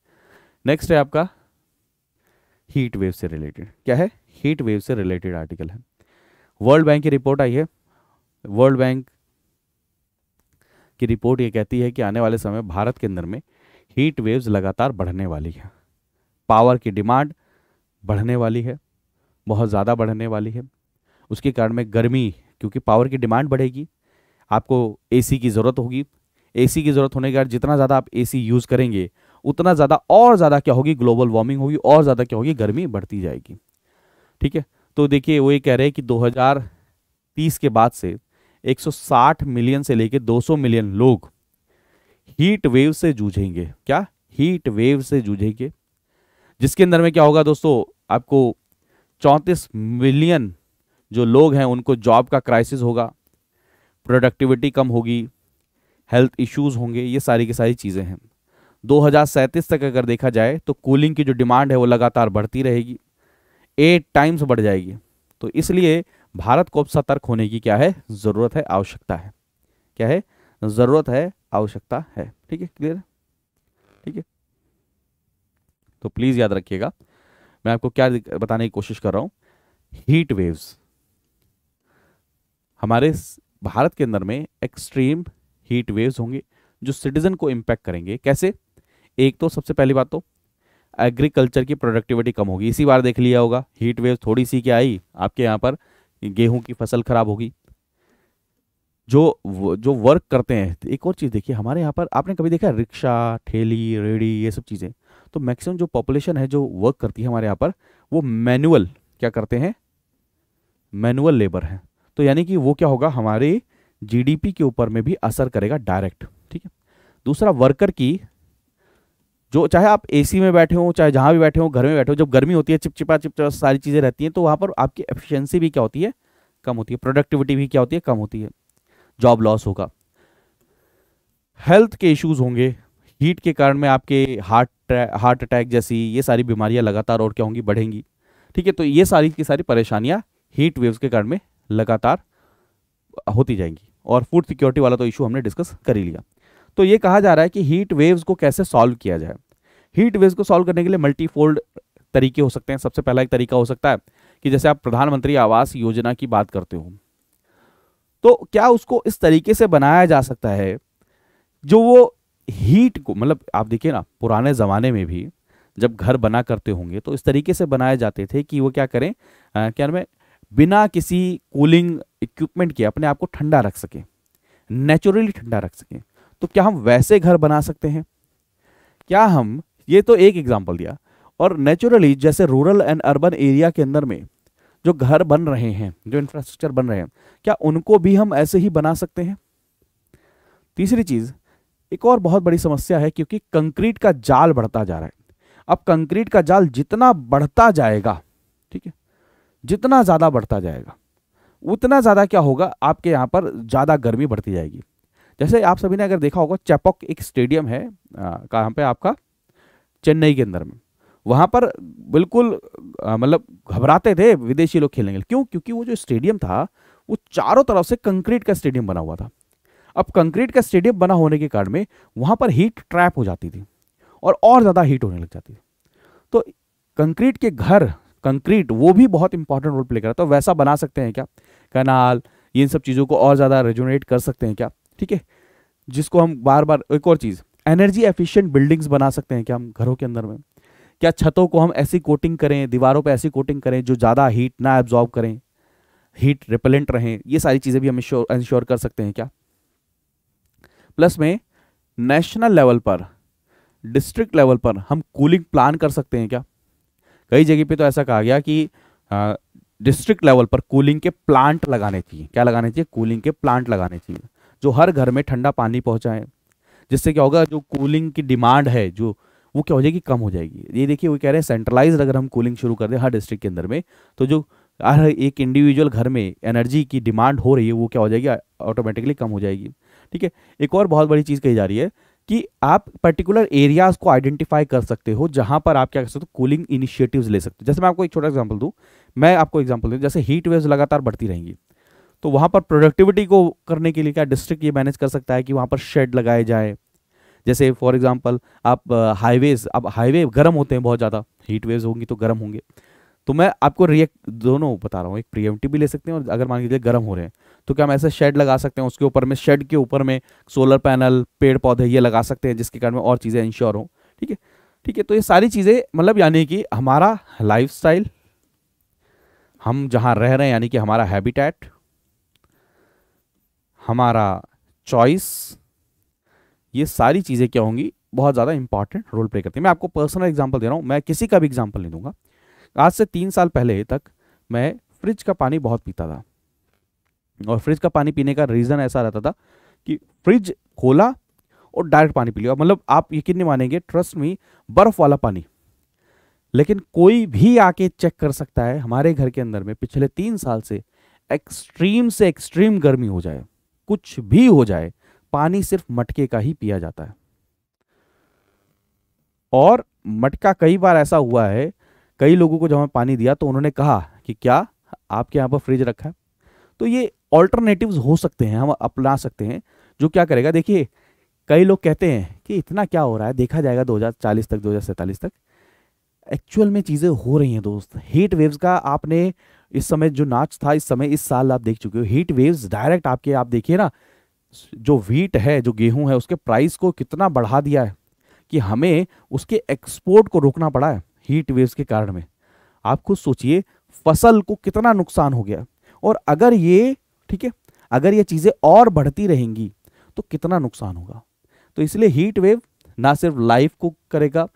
नेक्स्ट है आपका हीट वेव से रिलेटेड क्या है हीट वेव से रिलेटेड आर्टिकल है वर्ल्ड बैंक की रिपोर्ट आई है वर्ल्ड बैंक की रिपोर्ट ये कहती है कि आने वाले समय भारत के अंदर में हीट वेव्स लगातार बढ़ने वाली है पावर की डिमांड बढ़ने वाली है बहुत ज़्यादा बढ़ने वाली है उसके कारण में गर्मी क्योंकि पावर की डिमांड बढ़ेगी आपको एसी की ज़रूरत होगी एसी की ज़रूरत होने के कारण जितना ज़्यादा आप एसी यूज़ करेंगे उतना ज़्यादा और ज़्यादा क्या होगी ग्लोबल वार्मिंग होगी और ज़्यादा क्या होगी गर्मी बढ़ती जाएगी ठीक है तो देखिए वो ये कह रहे हैं कि 2030 के बाद से 160 मिलियन से लेकर 200 मिलियन लोग हीट वेव से जूझेंगे क्या हीट वेव से जूझेंगे जिसके अंदर में क्या होगा दोस्तों आपको चौंतीस मिलियन जो लोग हैं उनको जॉब का क्राइसिस होगा प्रोडक्टिविटी कम होगी हेल्थ इश्यूज़ होंगे ये सारी की सारी चीज़ें हैं दो तक अगर देखा जाए तो कूलिंग की जो डिमांड है वो लगातार बढ़ती रहेगी एट टाइम्स बढ़ जाएगी तो इसलिए भारत को अब सतर्क होने की क्या है ज़रूरत है आवश्यकता है क्या है ज़रूरत है आवश्यकता है ठीक है क्लियर ठीक है तो प्लीज़ याद रखिएगा मैं आपको क्या बताने की कोशिश कर रहा हूं हीट वेव्स हमारे भारत के अंदर में एक्सट्रीम हीट वेव्स होंगे जो सिटीजन को इंपैक्ट करेंगे कैसे एक तो सबसे पहली बात तो एग्रीकल्चर की प्रोडक्टिविटी कम होगी इसी बार देख लिया होगा हीट वेव थोड़ी सी क्या आई आपके यहाँ पर गेहूं की फसल खराब होगी जो जो वर्क करते हैं एक और चीज़ देखिए हमारे यहाँ पर आपने कभी देखा रिक्शा ठेली रेडी ये सब चीज़ें तो मैक्सिमम जो पॉपुलेशन है जो वर्क करती है हमारे यहाँ पर वो मैनुअल क्या करते हैं मैनुअल लेबर है तो यानी कि वो क्या होगा हमारे जीडीपी के ऊपर में भी असर करेगा डायरेक्ट ठीक है दूसरा वर्कर की जो चाहे आप एसी में बैठे हो चाहे जहाँ भी बैठे हो घर में बैठे हो जब गर्मी होती है चिपचिपा चिपचिपा सारी चीज़ें रहती हैं तो वहाँ पर आपकी एफिशिएंसी भी क्या होती है कम होती है प्रोडक्टिविटी भी क्या होती है कम होती है जॉब लॉस होगा हेल्थ के इश्यूज होंगे हीट के कारण में आपके हार्ट हार्ट अटैक जैसी ये सारी बीमारियां लगातार और क्या होंगी बढ़ेंगी ठीक है तो ये सारी की सारी परेशानियां हीट वेव्स के कारण में लगातार होती जाएंगी और फूड सिक्योरिटी वाला तो इशू हमने डिस्कस कर ही लिया तो ये कहा जा रहा है कि हीट वेव्स को कैसे सॉल्व किया जाए हीट वेव को सॉल्व करने के लिए मल्टीफोल्ड तरीके हो सकते हैं सबसे पहला एक तरीका हो सकता है कि जैसे आप प्रधानमंत्री आवास योजना की बात करते हो तो क्या उसको इस तरीके से बनाया जा सकता है जो वो हीट को मतलब आप देखिए ना पुराने ज़माने में भी जब घर बना करते होंगे तो इस तरीके से बनाए जाते थे कि वो क्या करें आ, क्या है बिना किसी कूलिंग इक्विपमेंट के अपने आप को ठंडा रख सके नेचुरली ठंडा रख सके तो क्या हम वैसे घर बना सकते हैं क्या हम ये तो एक एग्जाम्पल दिया और नेचुरली जैसे रूरल एंड अर्बन एरिया के अंदर में जो घर बन रहे हैं जो इंफ्रास्ट्रक्चर बन रहे हैं क्या उनको भी हम ऐसे ही बना सकते हैं तीसरी चीज एक और बहुत बड़ी समस्या है क्योंकि कंक्रीट का जाल बढ़ता जा रहा है अब कंक्रीट का जाल जितना बढ़ता जाएगा ठीक है जितना ज़्यादा बढ़ता जाएगा उतना ज़्यादा क्या होगा आपके यहाँ पर ज़्यादा गर्मी बढ़ती जाएगी जैसे आप सभी ने अगर देखा होगा चैपॉक एक स्टेडियम है कहाँ पे आपका चेन्नई के अंदर में वहाँ पर बिल्कुल मतलब घबराते थे विदेशी लोग खेलने के लिए क्यों क्योंकि वो जो स्टेडियम था वो चारों तरफ से कंक्रीट का स्टेडियम बना हुआ था अब कंक्रीट का स्टेडियम बना होने के कारण में वहाँ पर हीट ट्रैप हो जाती थी और और ज़्यादा हीट होने लग जाती थी तो कंक्रीट के घर कंक्रीट वो भी बहुत इंपॉर्टेंट रोल प्ले करता है वैसा बना सकते हैं क्या कनाल इन सब चीज़ों को और ज़्यादा रेजोनेट कर सकते हैं क्या ठीक है जिसको हम बार बार एक और चीज़ एनर्जी एफिशिएंट बिल्डिंग्स बना सकते हैं क्या हम घरों के अंदर में क्या छतों को हम ऐसी कोटिंग करें दीवारों पर ऐसी कोटिंग करें जो ज़्यादा हीट ना एब्जॉर्ब करें हीट रिपेलेंट रहें ये सारी चीज़ें भी हम इंश्योर कर सकते हैं क्या प्लस में नेशनल लेवल पर डिस्ट्रिक्ट लेवल पर हम कूलिंग प्लान कर सकते हैं क्या कई जगह पे तो ऐसा कहा गया कि डिस्ट्रिक्ट लेवल पर कूलिंग के प्लांट लगाने चाहिए क्या लगाने चाहिए कूलिंग के प्लांट लगाने चाहिए जो हर घर में ठंडा पानी पहुंचाएं जिससे क्या होगा जो कूलिंग की डिमांड है जो वो क्या हो जाएगी कम हो जाएगी ये देखिए वो कह रहे हैं सेंट्रलाइज अगर हम कूलिंग शुरू कर दें हर डिस्ट्रिक्ट के अंदर में तो जो हर एक इंडिविजुअल घर में एनर्जी की डिमांड हो रही है वो क्या हो जाएगी ऑटोमेटिकली कम हो जाएगी ठीक है एक और बहुत बड़ी चीज़ कही जा रही है कि आप पर्टिकुलर एरियाज को आइडेंटिफाई कर सकते हो जहां पर आप क्या कर सकते हो कूलिंग इनिशिएटिव्स ले सकते हो जैसे मैं आपको एक छोटा एग्जांपल दूं मैं आपको एग्जांपल दूं जैसे हीट वेव्स लगातार बढ़ती रहेंगी तो वहाँ पर प्रोडक्टिविटी को करने के लिए क्या डिस्ट्रिक्ट ये मैनेज कर सकता है कि वहाँ पर शेड लगाए जाए जैसे फॉर एग्जांपल आप हाईवेज अब हाईवे गर्म होते हैं बहुत ज़्यादा हीट वेव्स होंगी तो गर्म होंगे तो मैं आपको रिएक्ट दोनों बता रहा हूँ एक प्रियमटी भी ले सकते हैं और अगर मान लीजिए गर्म हो रहे हैं तो क्या हम ऐसे शेड लगा सकते हैं उसके ऊपर में शेड के ऊपर में सोलर पैनल पेड़ पौधे ये लगा सकते हैं जिसके कारण में और चीज़ें इंश्योर हों ठीक है ठीक है तो ये सारी चीज़ें मतलब यानी कि हमारा लाइफ हम जहाँ रह रहे हैं यानी कि हमारा हैबिटेट हमारा चॉइस ये सारी चीज़ें क्या होंगी बहुत ज़्यादा इंपॉर्टेंट रोल प्ले करती है मैं आपको पर्सनल एग्जाम्पल दे रहा हूँ मैं किसी का भी एग्जाम्पल नहीं दूंगा आज से तीन साल पहले तक मैं फ्रिज का पानी बहुत पीता था और फ्रिज का पानी पीने का रीज़न ऐसा रहता था कि फ्रिज खोला और डायरेक्ट पानी पी लिया मतलब आप यकीन नहीं मानेंगे ट्रस्ट में बर्फ़ वाला पानी लेकिन कोई भी आके चेक कर सकता है हमारे घर के अंदर में पिछले तीन साल से एक्सट्रीम से एक्सट्रीम गर्मी हो जाए कुछ भी हो जाए पानी सिर्फ मटके का ही पिया जाता है और मटका कई बार ऐसा हुआ है कई लोगों को जब हमें पानी दिया तो उन्होंने कहा कि क्या आपके यहां पर फ्रिज रखा है तो ये ऑल्टरनेटिव्स हो सकते हैं हम अपना सकते हैं जो क्या करेगा देखिए कई लोग कहते हैं कि इतना क्या हो रहा है देखा जाएगा 2040 तक 2047 तक एक्चुअल में चीज़ें हो रही हैं दोस्त हीट वेव्स का आपने इस समय जो नाच था इस समय इस साल आप देख चुके हो हीट वेव्स डायरेक्ट आपके आप देखिए ना जो व्हीट है जो गेहूं है उसके प्राइस को कितना बढ़ा दिया है कि हमें उसके एक्सपोर्ट को रोकना पड़ा है हीट वेव्स के कारण में आप खुद सोचिए फसल को कितना नुकसान हो गया और अगर ये ठीक है अगर ये चीज़ें और बढ़ती रहेंगी तो कितना नुकसान होगा तो इसलिए हीट वेव ना सिर्फ लाइफ को करेगा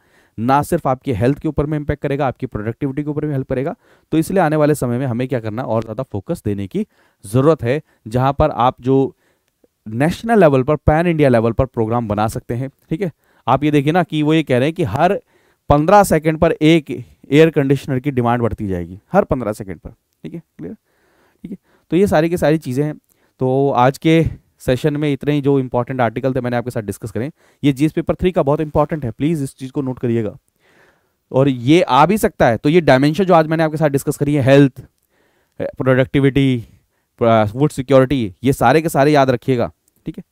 ना सिर्फ आपकी हेल्थ के ऊपर में इम्पैक्ट करेगा आपकी प्रोडक्टिविटी के ऊपर भी हेल्प करेगा तो इसलिए आने वाले समय में हमें क्या करना और ज़्यादा फोकस देने की ज़रूरत है जहाँ पर आप जो नेशनल लेवल पर पैन इंडिया लेवल पर प्रोग्राम बना सकते हैं ठीक है आप ये देखिए ना कि वो ये कह रहे हैं कि हर पंद्रह सेकेंड पर एक एयर कंडीशनर की डिमांड बढ़ती जाएगी हर पंद्रह सेकेंड पर ठीक है क्लियर ठीक है तो ये सारी की सारी चीज़ें हैं तो आज के सेशन में इतने ही जो इंपॉर्टेंट आर्टिकल थे मैंने आपके साथ डिस्कस करें ये जीएस पेपर थ्री का बहुत इंपॉर्टेंट है प्लीज़ इस चीज़ को नोट करिएगा और ये आ भी सकता है तो ये डायमेंशन जो आज मैंने आपके साथ डिस्कस करी है हेल्थ प्रोडक्टिविटी फूड सिक्योरिटी ये सारे के सारे याद रखिएगा ठीक है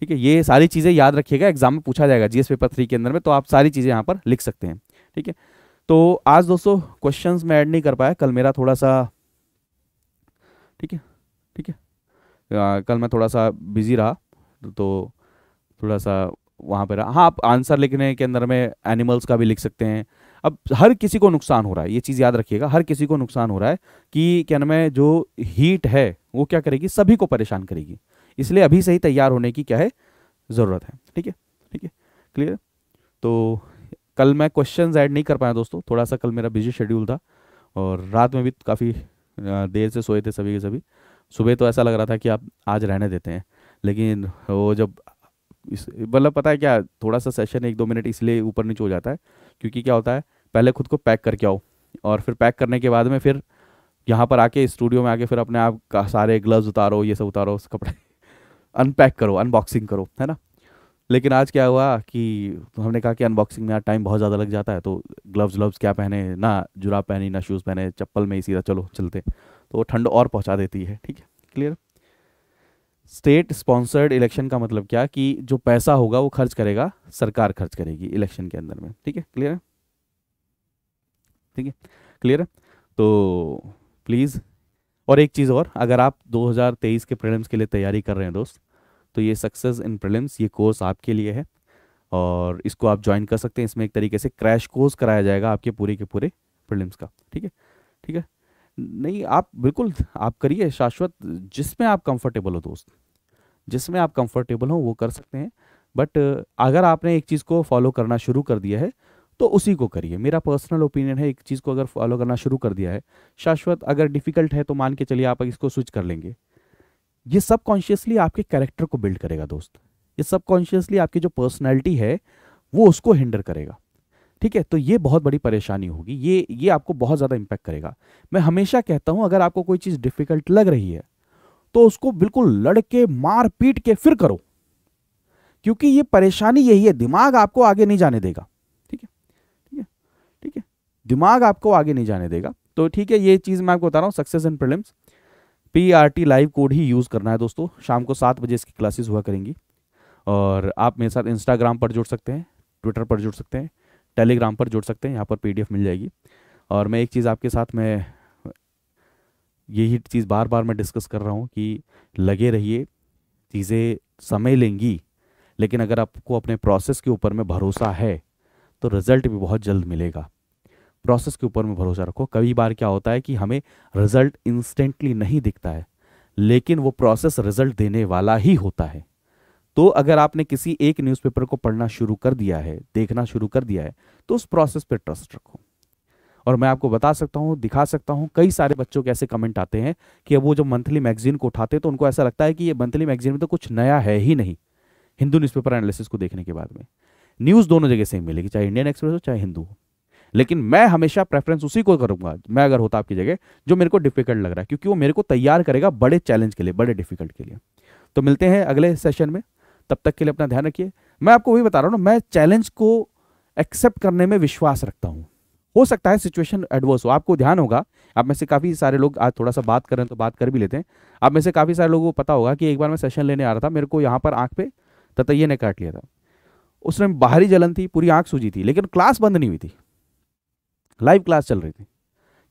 ठीक है ये सारी चीज़ें याद रखिएगा एग्जाम में पूछा जाएगा जीएस पेपर थ्री के अंदर में तो आप सारी चीज़ें यहाँ पर लिख सकते हैं ठीक है तो आज दोस्तों क्वेश्चंस मैं ऐड नहीं कर पाया कल मेरा थोड़ा सा ठीक है कल मैं थोड़ा सा बिजी रहा तो थोड़ा सा वहाँ पर रहा हाँ आप आंसर लिखने के अंदर में एनिमल्स का भी लिख सकते हैं अब हर किसी को नुकसान हो रहा है ये चीज़ याद रखिएगा हर किसी को नुकसान हो रहा है कि क्या नाम है जो हीट है वो क्या करेगी सभी को परेशान करेगी इसलिए अभी से ही तैयार होने की क्या है ज़रूरत है ठीक है ठीक है क्लियर तो कल मैं क्वेश्चन ऐड नहीं कर पाया दोस्तों थोड़ा सा कल मेरा बिजी शेड्यूल था और रात में भी काफ़ी देर से सोए थे सभी के सभी सुबह तो ऐसा लग रहा था कि आप आज रहने देते हैं लेकिन वो जब इस मतलब पता है क्या थोड़ा सा सेशन एक दो मिनट इसलिए ऊपर नीचे हो जाता है क्योंकि क्या होता है पहले खुद को पैक करके आओ और फिर पैक करने के बाद में फिर यहाँ पर आके स्टूडियो में आके फिर अपने आप का सारे ग्लव्स उतारो ये सब उतारो कपड़े अनपैक करो अनबॉक्सिंग करो है ना लेकिन आज क्या हुआ कि हमने कहा कि अनबॉक्सिंग में आज टाइम बहुत ज़्यादा लग जाता है तो ग्लव्स व्लव्स क्या पहने ना जुराब पहनी ना शूज़ पहने चप्पल में ही सीधा चलो चलते तो वो ठंड और पहुंचा देती है ठीक है क्लियर स्टेट स्पॉन्सर्ड इलेक्शन का मतलब क्या कि जो पैसा होगा वो खर्च करेगा सरकार खर्च करेगी इलेक्शन के अंदर में ठीक है क्लियर है ठीक है क्लियर है तो प्लीज़ और एक चीज़ और अगर आप 2023 के प्रीलिम्स के लिए तैयारी कर रहे हैं दोस्त तो ये सक्सेस इन प्रीलिम्स ये कोर्स आपके लिए है और इसको आप ज्वाइन कर सकते हैं इसमें एक तरीके से क्रैश कोर्स कराया जाएगा आपके पूरे के पूरे प्रीलिम्स का ठीक है ठीक है नहीं आप बिल्कुल आप करिए शाश्वत जिसमें आप कंफर्टेबल हो दोस्त जिसमें आप कंफर्टेबल हो वो कर सकते हैं बट अगर आपने एक चीज़ को फॉलो करना शुरू कर दिया है तो उसी को करिए मेरा पर्सनल ओपिनियन है एक चीज़ को अगर फॉलो करना शुरू कर दिया है शाश्वत अगर डिफ़िकल्ट है तो मान के चलिए आप इसको स्विच कर लेंगे ये सब कॉन्शियसली आपके कैरेक्टर को बिल्ड करेगा दोस्त ये सब कॉन्शियसली आपकी जो पर्सनैलिटी है वो उसको हिंडर करेगा ठीक है तो ये बहुत बड़ी परेशानी होगी ये ये आपको बहुत ज़्यादा इम्पैक्ट करेगा मैं हमेशा कहता हूँ अगर आपको कोई चीज़ डिफिकल्ट लग रही है तो उसको बिल्कुल लड़के मार पीट के फिर करो क्योंकि ये परेशानी यही है दिमाग आपको आगे नहीं जाने देगा ठीक है ठीक है ठीक है दिमाग आपको आगे नहीं जाने देगा तो ठीक है ये चीज़ मैं आपको बता रहा हूँ success and prelims P R T live code ही यूज़ करना है दोस्तों शाम को सात बजे इसकी क्लासेस हुआ करेंगी और आप मेरे साथ इंस्टाग्राम पर जुड़ सकते हैं ट्विटर पर जुड़ सकते हैं टेलीग्राम पर जुड़ सकते हैं यहाँ पर पीडीएफ मिल जाएगी और मैं एक चीज़ आपके साथ मैं यही चीज़ बार बार मैं डिस्कस कर रहा हूँ कि लगे रहिए चीज़ें समय लेंगी लेकिन अगर आपको अपने प्रोसेस के ऊपर में भरोसा है तो रिज़ल्ट भी बहुत जल्द मिलेगा प्रोसेस के ऊपर में भरोसा रखो कई बार क्या होता है कि हमें रिज़ल्ट इंस्टेंटली नहीं दिखता है लेकिन वो प्रोसेस रिज़ल्ट देने वाला ही होता है तो अगर आपने किसी एक न्यूज़पेपर को पढ़ना शुरू कर दिया है देखना शुरू कर दिया है तो उस प्रोसेस पे ट्रस्ट रखो और मैं आपको बता सकता हूँ दिखा सकता हूँ कई सारे बच्चों के ऐसे कमेंट आते हैं कि अब वो जब मंथली मैगजीन को उठाते तो उनको ऐसा लगता है कि ये मंथली मैगजीन में तो कुछ नया है ही नहीं हिंदू न्यूज़पेपर एनालिसिस को देखने के बाद में न्यूज़ दोनों जगह से ही मिलेगी चाहे इंडियन एक्सप्रेस हो चाहे हिंदू हो लेकिन मैं हमेशा प्रेफरेंस उसी को करूंगा मैं अगर होता आपकी जगह जो मेरे को डिफिकल्ट लग रहा है क्योंकि वो मेरे को तैयार करेगा बड़े चैलेंज के लिए बड़े डिफिकल्ट के लिए तो मिलते हैं अगले सेशन में तब तक के लिए अपना ध्यान रखिए मैं आपको वही बता रहा हूँ ना मैं चैलेंज को एक्सेप्ट करने में विश्वास रखता हूँ हो सकता है सिचुएशन एडवर्स हो आपको ध्यान होगा आप में से काफ़ी सारे लोग आज थोड़ा सा बात करें तो बात कर भी लेते हैं आप में से काफ़ी सारे लोगों को पता होगा कि एक बार मैं सेशन लेने आ रहा था मेरे को यहाँ पर आँख पे ततैये ने काट लिया था उसमें बाहरी जलन थी पूरी आँख सूझी थी लेकिन क्लास बंद नहीं हुई थी लाइव क्लास चल रही थी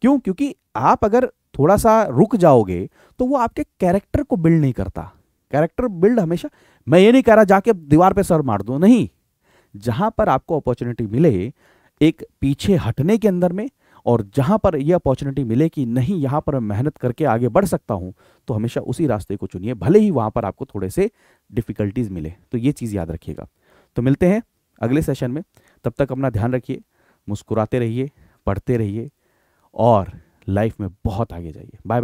क्यों क्योंकि आप अगर थोड़ा सा रुक जाओगे तो वो आपके कैरेक्टर को बिल्ड नहीं करता कैरेक्टर बिल्ड हमेशा मैं ये नहीं कह रहा जाके दीवार पे सर मार दो नहीं जहां पर आपको अपॉर्चुनिटी मिले एक पीछे हटने के अंदर में और जहां पर यह अपॉर्चुनिटी मिले कि नहीं यहां पर मेहनत करके आगे बढ़ सकता हूं तो हमेशा उसी रास्ते को चुनिए भले ही वहां पर आपको थोड़े से डिफिकल्टीज मिले तो ये चीज़ याद रखिएगा तो मिलते हैं अगले सेशन में तब तक अपना ध्यान रखिए मुस्कुराते रहिए पढ़ते रहिए और लाइफ में बहुत आगे जाइए बाय बाय